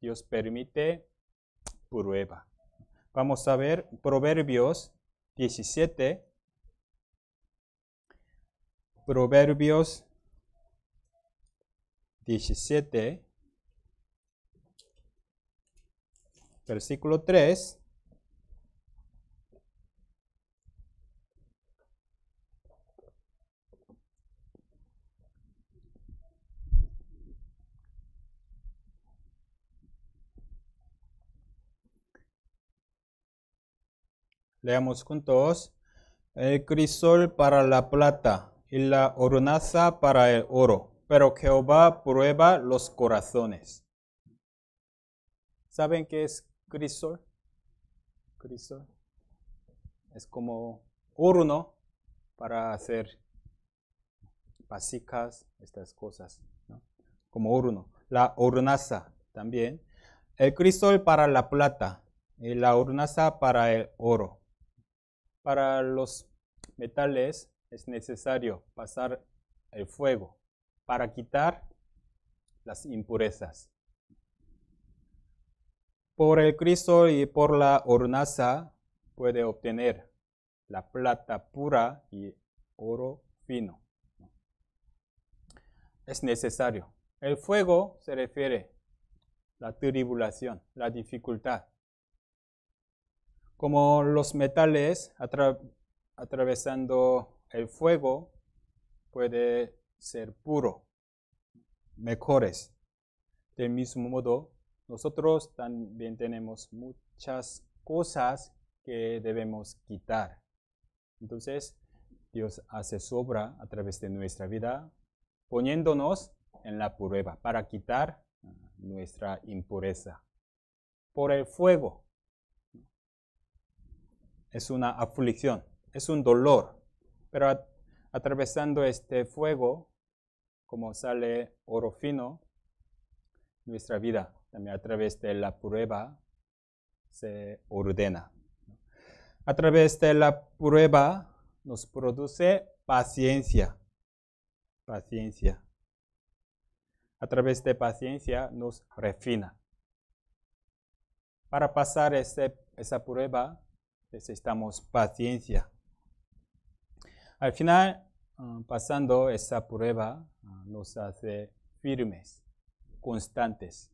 Dios permite prueba. Vamos a ver Proverbios 17. Proverbios 17. versículo 3. Leamos juntos. El crisol para la plata y la oronaza para el oro. Pero Jehová prueba los corazones. ¿Saben qué es Crisol, es como horno para hacer pasicas, estas cosas, como horno. La hornaza también. El crisol para la plata y la hornaza para el oro. Para los metales es necesario pasar el fuego para quitar las impurezas por el Cristo y por la hornaza puede obtener la plata pura y oro fino. Es necesario. El fuego se refiere a la tribulación, la dificultad. Como los metales atravesando el fuego puede ser puro, mejores. Del mismo modo, nosotros también tenemos muchas cosas que debemos quitar. Entonces, Dios hace su obra a través de nuestra vida, poniéndonos en la prueba para quitar ah, nuestra impureza. Por el fuego. Es una aflicción, es un dolor, pero atravesando este fuego, como sale oro fino, nuestra vida también a través de la prueba se ordena. A través de la prueba nos produce paciencia. Paciencia. A través de paciencia nos refina. Para pasar esa prueba necesitamos paciencia. Al final, ah, pasando esa prueba, ah, nos hace firmes, constantes.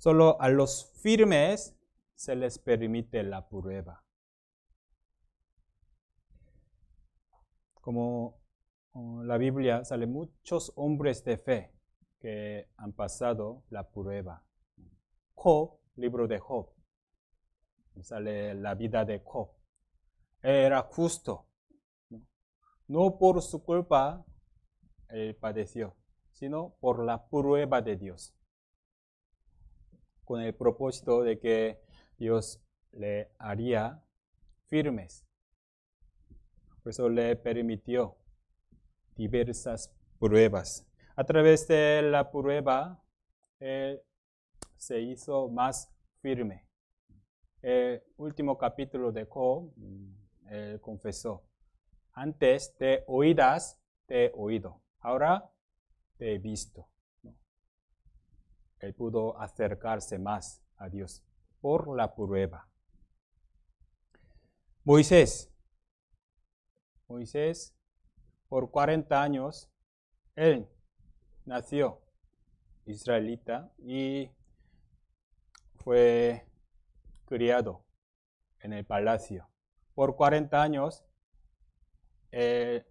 Solo a los firmes se les permite la prueba. Como la Biblia sale muchos hombres de fe que han pasado la prueba. Job, libro de Job, sale la vida de Job. Era justo. No por su culpa él padeció, sino por la prueba de Dios con el propósito de que Dios le haría firmes. Por eso le permitió diversas pruebas. A través de la prueba, él se hizo más firme. El último capítulo de Co él confesó, antes te oídas, te he oído, ahora te he visto él pudo acercarse más a Dios por la prueba. Moisés, Moisés, por 40 años, él nació israelita y fue criado en el palacio. Por 40 años, él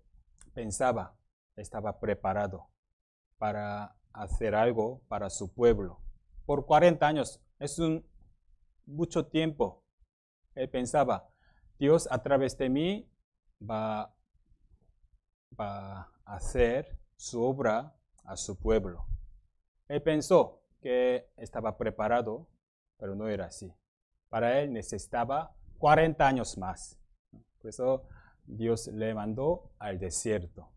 pensaba, estaba preparado para hacer algo para su pueblo. Por 40 años, es un, mucho tiempo. Él pensaba, Dios a través de mí va, va a hacer su obra a su pueblo. Él pensó que estaba preparado, pero no era así. Para él necesitaba 40 años más. Por eso Dios le mandó al desierto.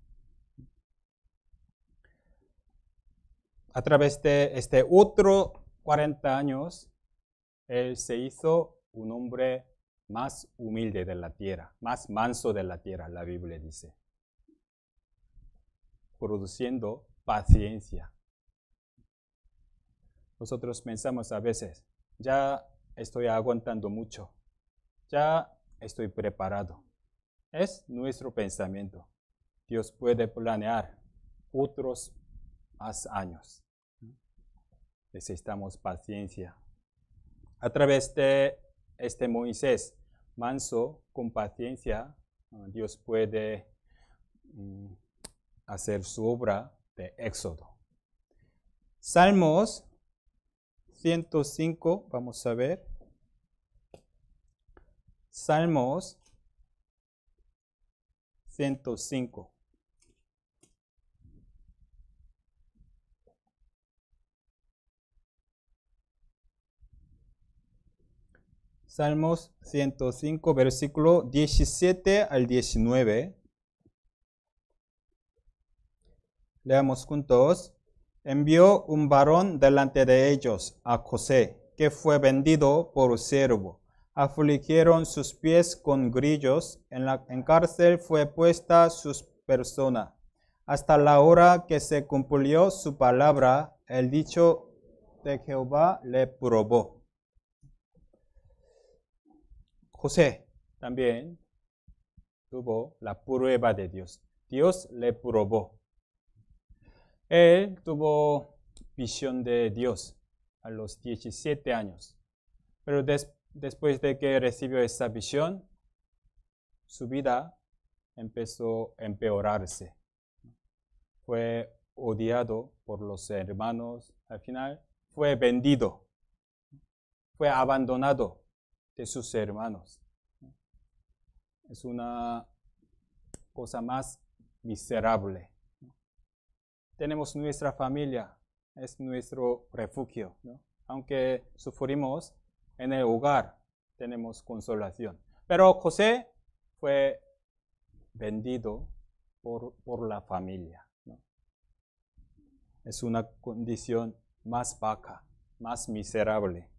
a través de este otro 40 años, él se hizo un hombre más humilde de la tierra, más manso de la tierra, la Biblia dice, produciendo paciencia. Nosotros pensamos a veces, ya estoy aguantando mucho, ya estoy preparado. Es nuestro pensamiento. Dios puede planear otros más años necesitamos paciencia. A través de este Moisés manso, con paciencia, ah, Dios puede mm, hacer su obra de éxodo. Salmos 105, vamos a ver. Salmos 105. Salmos 105, versículo 17 al 19. Leamos juntos. Envió un varón delante de ellos a José, que fue vendido por siervo. Afligieron sus pies con grillos, en la en cárcel fue puesta su persona. Hasta la hora que se cumplió su palabra, el dicho de Jehová le probó. José también tuvo la prueba de Dios. Dios le probó. Él tuvo visión de Dios a los 17 años. Pero después de que recibió esa visión, su vida empezó a empeorarse. Fue odiado por los hermanos. Al final fue vendido. Fue abandonado de sus hermanos. Es una cosa más miserable. Tenemos nuestra familia, es nuestro refugio. Aunque sufrimos en el hogar, tenemos consolación. Pero José fue vendido por, la familia. Es una condición más vaca, más miserable.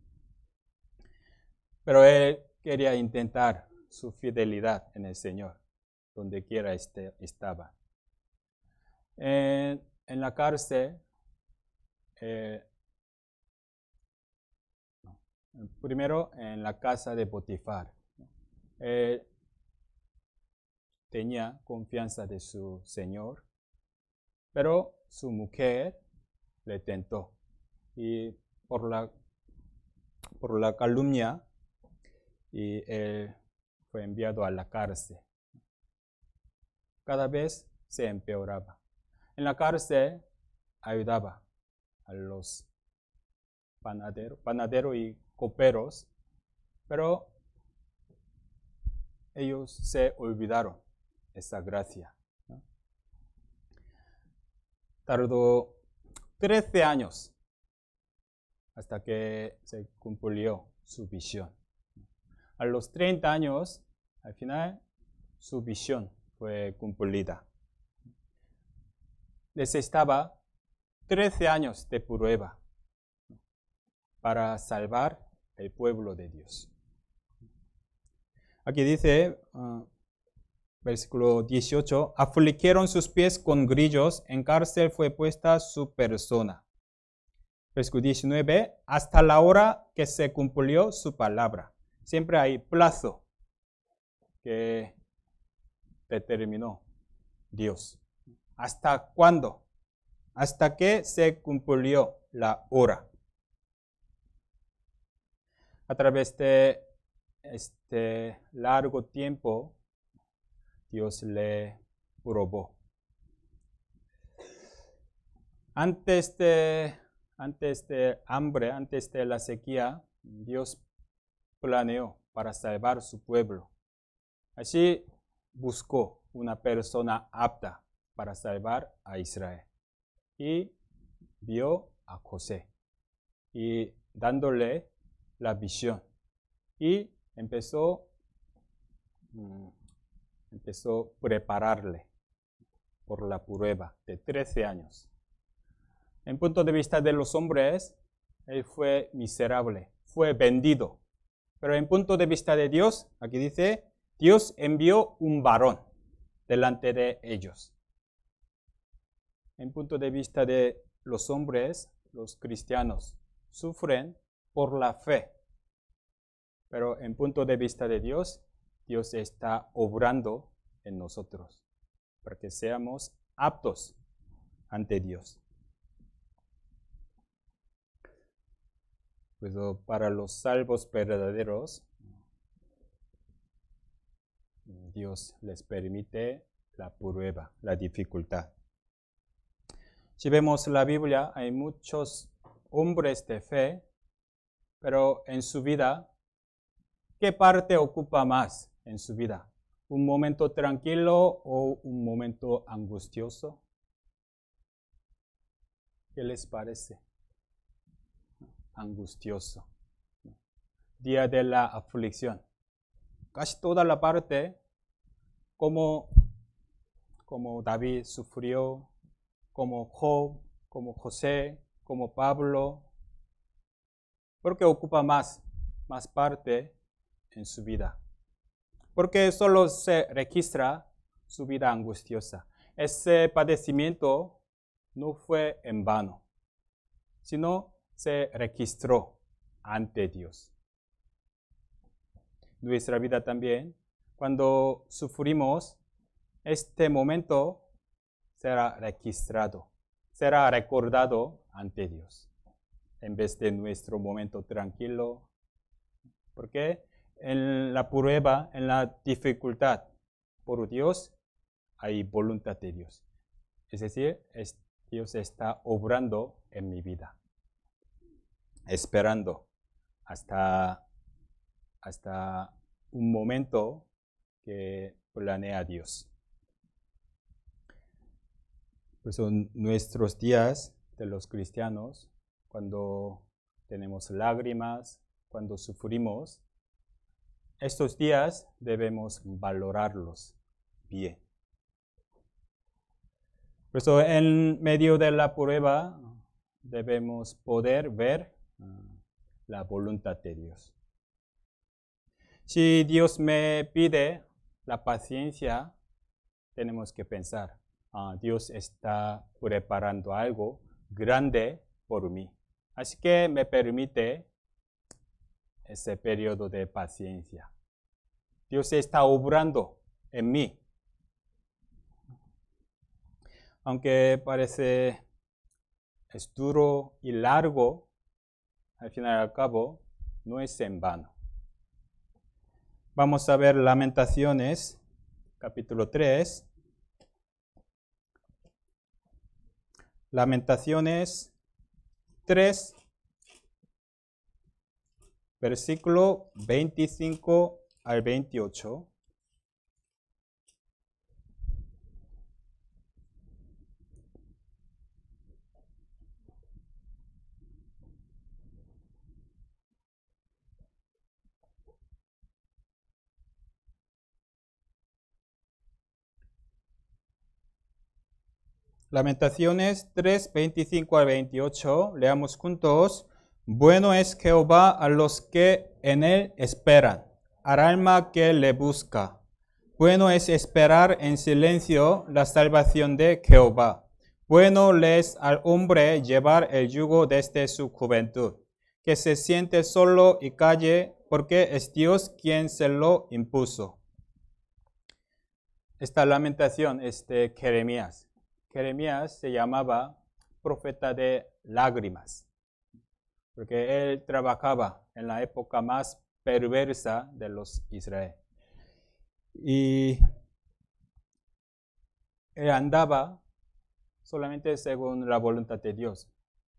Pero él quería intentar su fidelidad en el Señor, donde quiera este, estaba. En, la cárcel, eh, primero en la casa de Potifar, él tenía confianza de su Señor, pero su mujer le tentó y por la, por la calumnia y él fue enviado a la cárcel. Cada vez se empeoraba. En la cárcel ayudaba a los panaderos, y coperos, pero ellos se olvidaron esa gracia. Tardó 13 años hasta que se cumplió su visión a los 30 años, al final, su visión fue cumplida. Les estaba 13 años de prueba para salvar el pueblo de Dios. Aquí dice, ah, versículo 18, afligieron sus pies con grillos, en cárcel fue puesta su persona. Versículo 19, hasta la hora que se cumplió su palabra siempre hay plazo que determinó Dios. ¿Hasta cuándo? Hasta que se cumplió la hora. A través de este largo tiempo, Dios le probó. Antes de, antes de hambre, antes de la sequía, Dios planeó para salvar su pueblo. Así buscó una persona apta para salvar a Israel. Y vio a José y dándole la visión. Y empezó, mm, empezó a prepararle por la prueba de 13 años. En punto de vista de los hombres, él fue miserable, fue vendido pero en punto de vista de Dios, aquí dice, Dios envió un varón delante de ellos. En punto de vista de los hombres, los cristianos sufren por la fe. Pero en punto de vista de Dios, Dios está obrando en nosotros para que seamos aptos ante Dios. Pero pues, para los salvos verdaderos, Dios les permite la prueba, la dificultad. Si vemos la Biblia, hay muchos hombres de fe, pero en su vida, ¿qué parte ocupa más en su vida? ¿Un momento tranquilo o un momento angustioso? ¿Qué les parece? angustioso. Día de la aflicción. Casi toda la parte como, como David sufrió, como Job, como José, como Pablo, porque ocupa más, más parte en su vida. Porque solo se registra su vida angustiosa. Ese padecimiento no fue en vano, sino se registró ante Dios. Nuestra vida también, cuando sufrimos, este momento será registrado, será recordado ante Dios, en vez de nuestro momento tranquilo, porque en la prueba, en la dificultad por Dios, hay voluntad de Dios. Es decir, Dios está obrando en mi vida esperando hasta, hasta un momento que planea Dios. Pues son nuestros días de los cristianos, cuando tenemos lágrimas, cuando sufrimos, estos días debemos valorarlos bien. Por eso en medio de la prueba debemos poder ver la voluntad de Dios. Si Dios me pide la paciencia, tenemos que pensar, ah, Dios está preparando algo grande por mí. Así que me permite ese periodo de paciencia. Dios está obrando en mí. Aunque parece es duro y largo, al final y al cabo, no es en vano. Vamos a ver Lamentaciones, capítulo 3. Lamentaciones 3, versículo 25 al 28. Lamentaciones 3, 25 al 28, leamos juntos. Bueno es Jehová a los que en él esperan, al alma que le busca. Bueno es esperar en silencio la salvación de Jehová. Bueno les al hombre llevar el yugo desde su juventud, que se siente solo y calle, porque es Dios quien se lo impuso. Esta lamentación es de Jeremías. Jeremías se llamaba profeta de lágrimas, porque él trabajaba en la época más perversa de los Israel. Y él andaba solamente según la voluntad de Dios,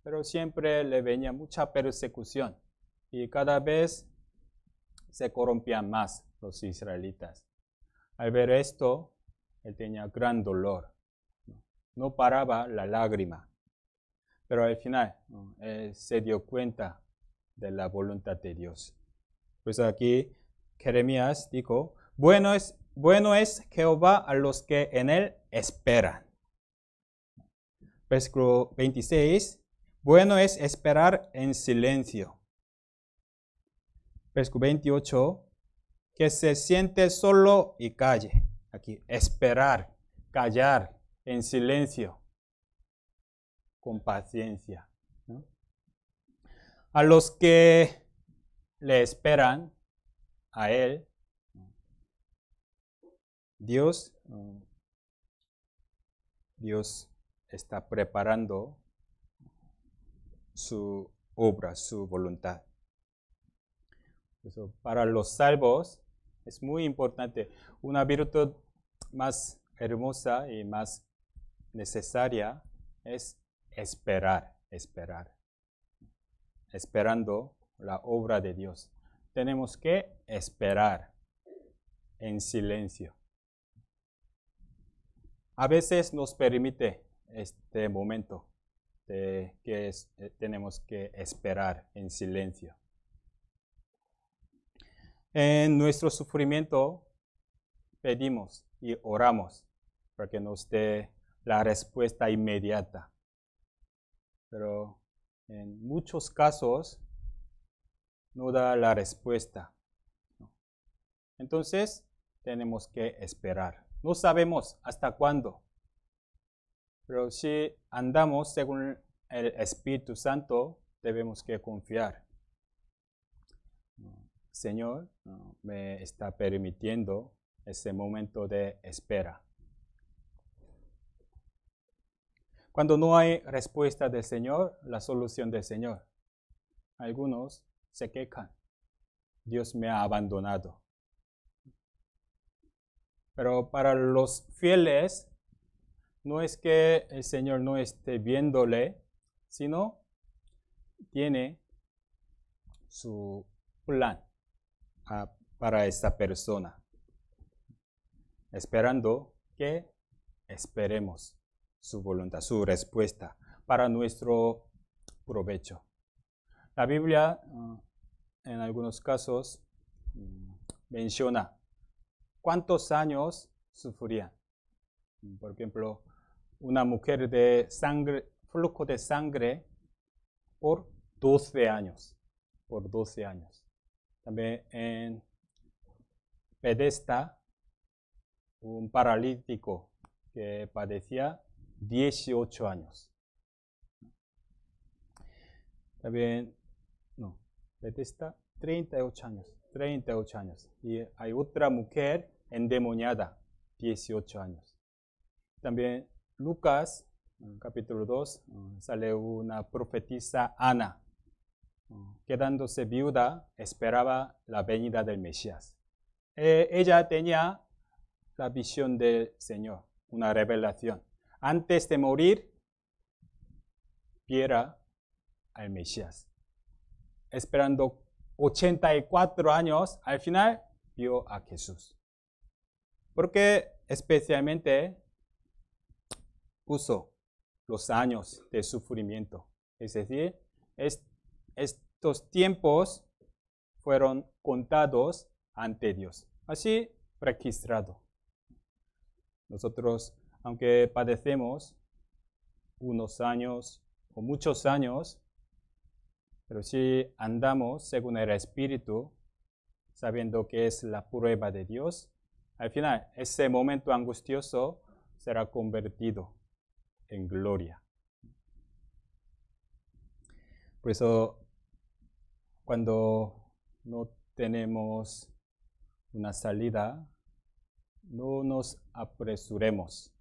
pero siempre le venía mucha persecución y cada vez se corrompían más los israelitas. Al ver esto, él tenía gran dolor no paraba la lágrima. Pero al final se dio cuenta de la voluntad de Dios. Pues aquí Jeremías dijo, bueno es, bueno es Jehová a los que en él esperan. Versículo 26, bueno es esperar en silencio. Versículo 28, que se siente solo y calle. Aquí, esperar, callar en silencio, con paciencia. A los que le esperan a Él, Dios, Dios está preparando su obra, su voluntad. para los salvos es muy importante. Una virtud más hermosa y más necesaria es esperar, esperar, esperando la obra de Dios. Tenemos que esperar en silencio. A veces nos permite este momento de que eh, tenemos que esperar en silencio. En nuestro sufrimiento pedimos y oramos para que nos dé la respuesta inmediata. Pero en muchos casos no da la respuesta. Entonces tenemos que esperar. No sabemos hasta cuándo. Pero si andamos según el Espíritu Santo, debemos que confiar. Señor, me está permitiendo ese momento de espera. Cuando no hay respuesta del Señor, la solución del Señor. Algunos se quejan. Dios me ha abandonado. Pero para los fieles, no es que el Señor no esté viéndole, sino tiene su plan ah, para esa persona, esperando que esperemos su voluntad, su respuesta para nuestro provecho. La Biblia ah, en algunos casos mm, menciona cuántos años sufría. Por ejemplo, una mujer de sangre, flujo de sangre por 12 años, por 12 años. También en Pedesta, un paralítico que padecía 18 años. También, no, y 38 años, 38 años. Y hay otra mujer endemoniada, 18 años. También Lucas, capítulo 2, sale una profetisa Ana. Quedándose viuda, esperaba la venida del Mesías. Eh, ella tenía la visión del Señor, una revelación antes de morir, viera al Mesías. Esperando 84 años, al final vio a Jesús. Porque especialmente puso los años de sufrimiento. Es decir, estos tiempos fueron contados ante Dios. Así registrado. Nosotros aunque padecemos unos años o muchos años, pero si andamos según el Espíritu, sabiendo que es la prueba de Dios, al final ese momento angustioso será convertido en gloria. Por eso, cuando no tenemos una salida, no nos apresuremos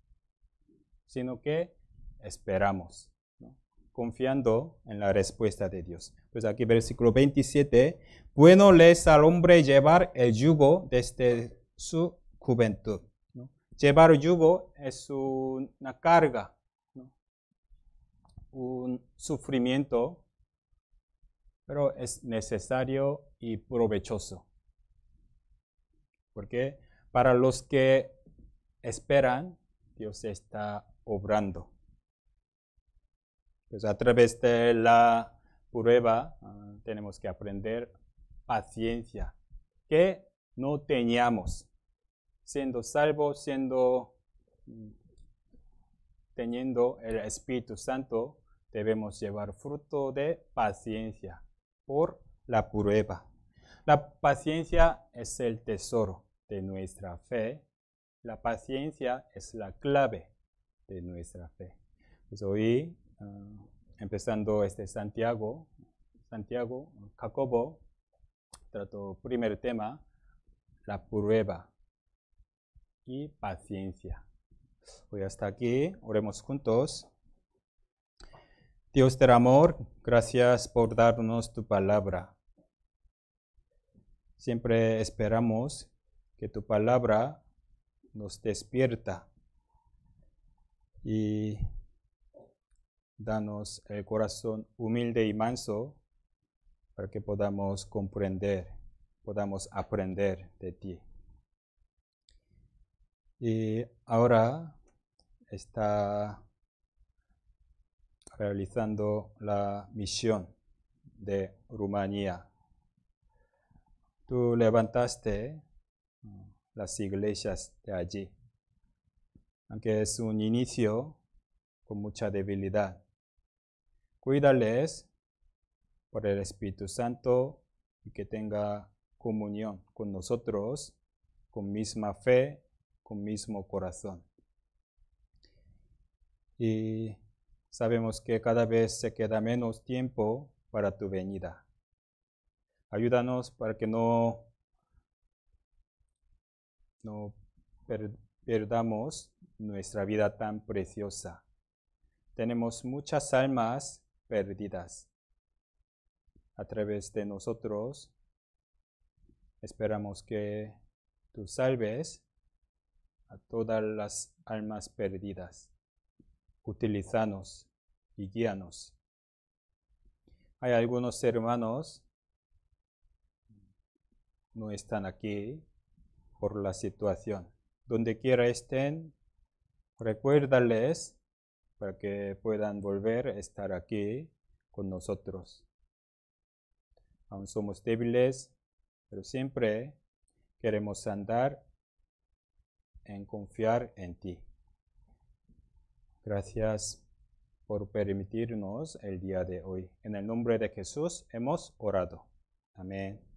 sino que esperamos, confiando en la respuesta de Dios. Pues aquí versículo 27, bueno les al hombre llevar el yugo desde su juventud. Llevar el yugo es una carga, un sufrimiento, pero es necesario y provechoso. Porque para los que esperan, Dios está obrando. Pues a través de la prueba ah, tenemos que aprender paciencia, que no teníamos, siendo salvos, siendo mm, teniendo el Espíritu Santo, debemos llevar fruto de paciencia por la prueba. La paciencia es el tesoro de nuestra fe. La paciencia es la clave de nuestra fe. Pues hoy, ah, empezando este Santiago, Santiago, Jacobo, trató primer tema, la prueba y paciencia. Hoy hasta aquí, oremos juntos. Dios del amor, gracias por darnos tu palabra. Siempre esperamos que tu palabra nos despierta y danos el corazón humilde y manso para que podamos comprender, podamos aprender de ti. Y ahora está realizando la misión de Rumanía. Tú levantaste las iglesias de allí aunque es un inicio con mucha debilidad. Cuídales por el Espíritu Santo y que tenga comunión con nosotros, con misma fe, con mismo corazón. Y sabemos que cada vez se queda menos tiempo para tu venida. Ayúdanos para que no, no perdamos nuestra vida tan preciosa. Tenemos muchas almas perdidas. A través de nosotros esperamos que tú salves a todas las almas perdidas. Utilízanos y guíanos. Hay algunos hermanos no están aquí por la situación donde quiera estén, recuérdales para que puedan volver a estar aquí con nosotros. Aún somos débiles, pero siempre queremos andar en confiar en ti. Gracias por permitirnos el día de hoy. En el nombre de Jesús hemos orado. Amén.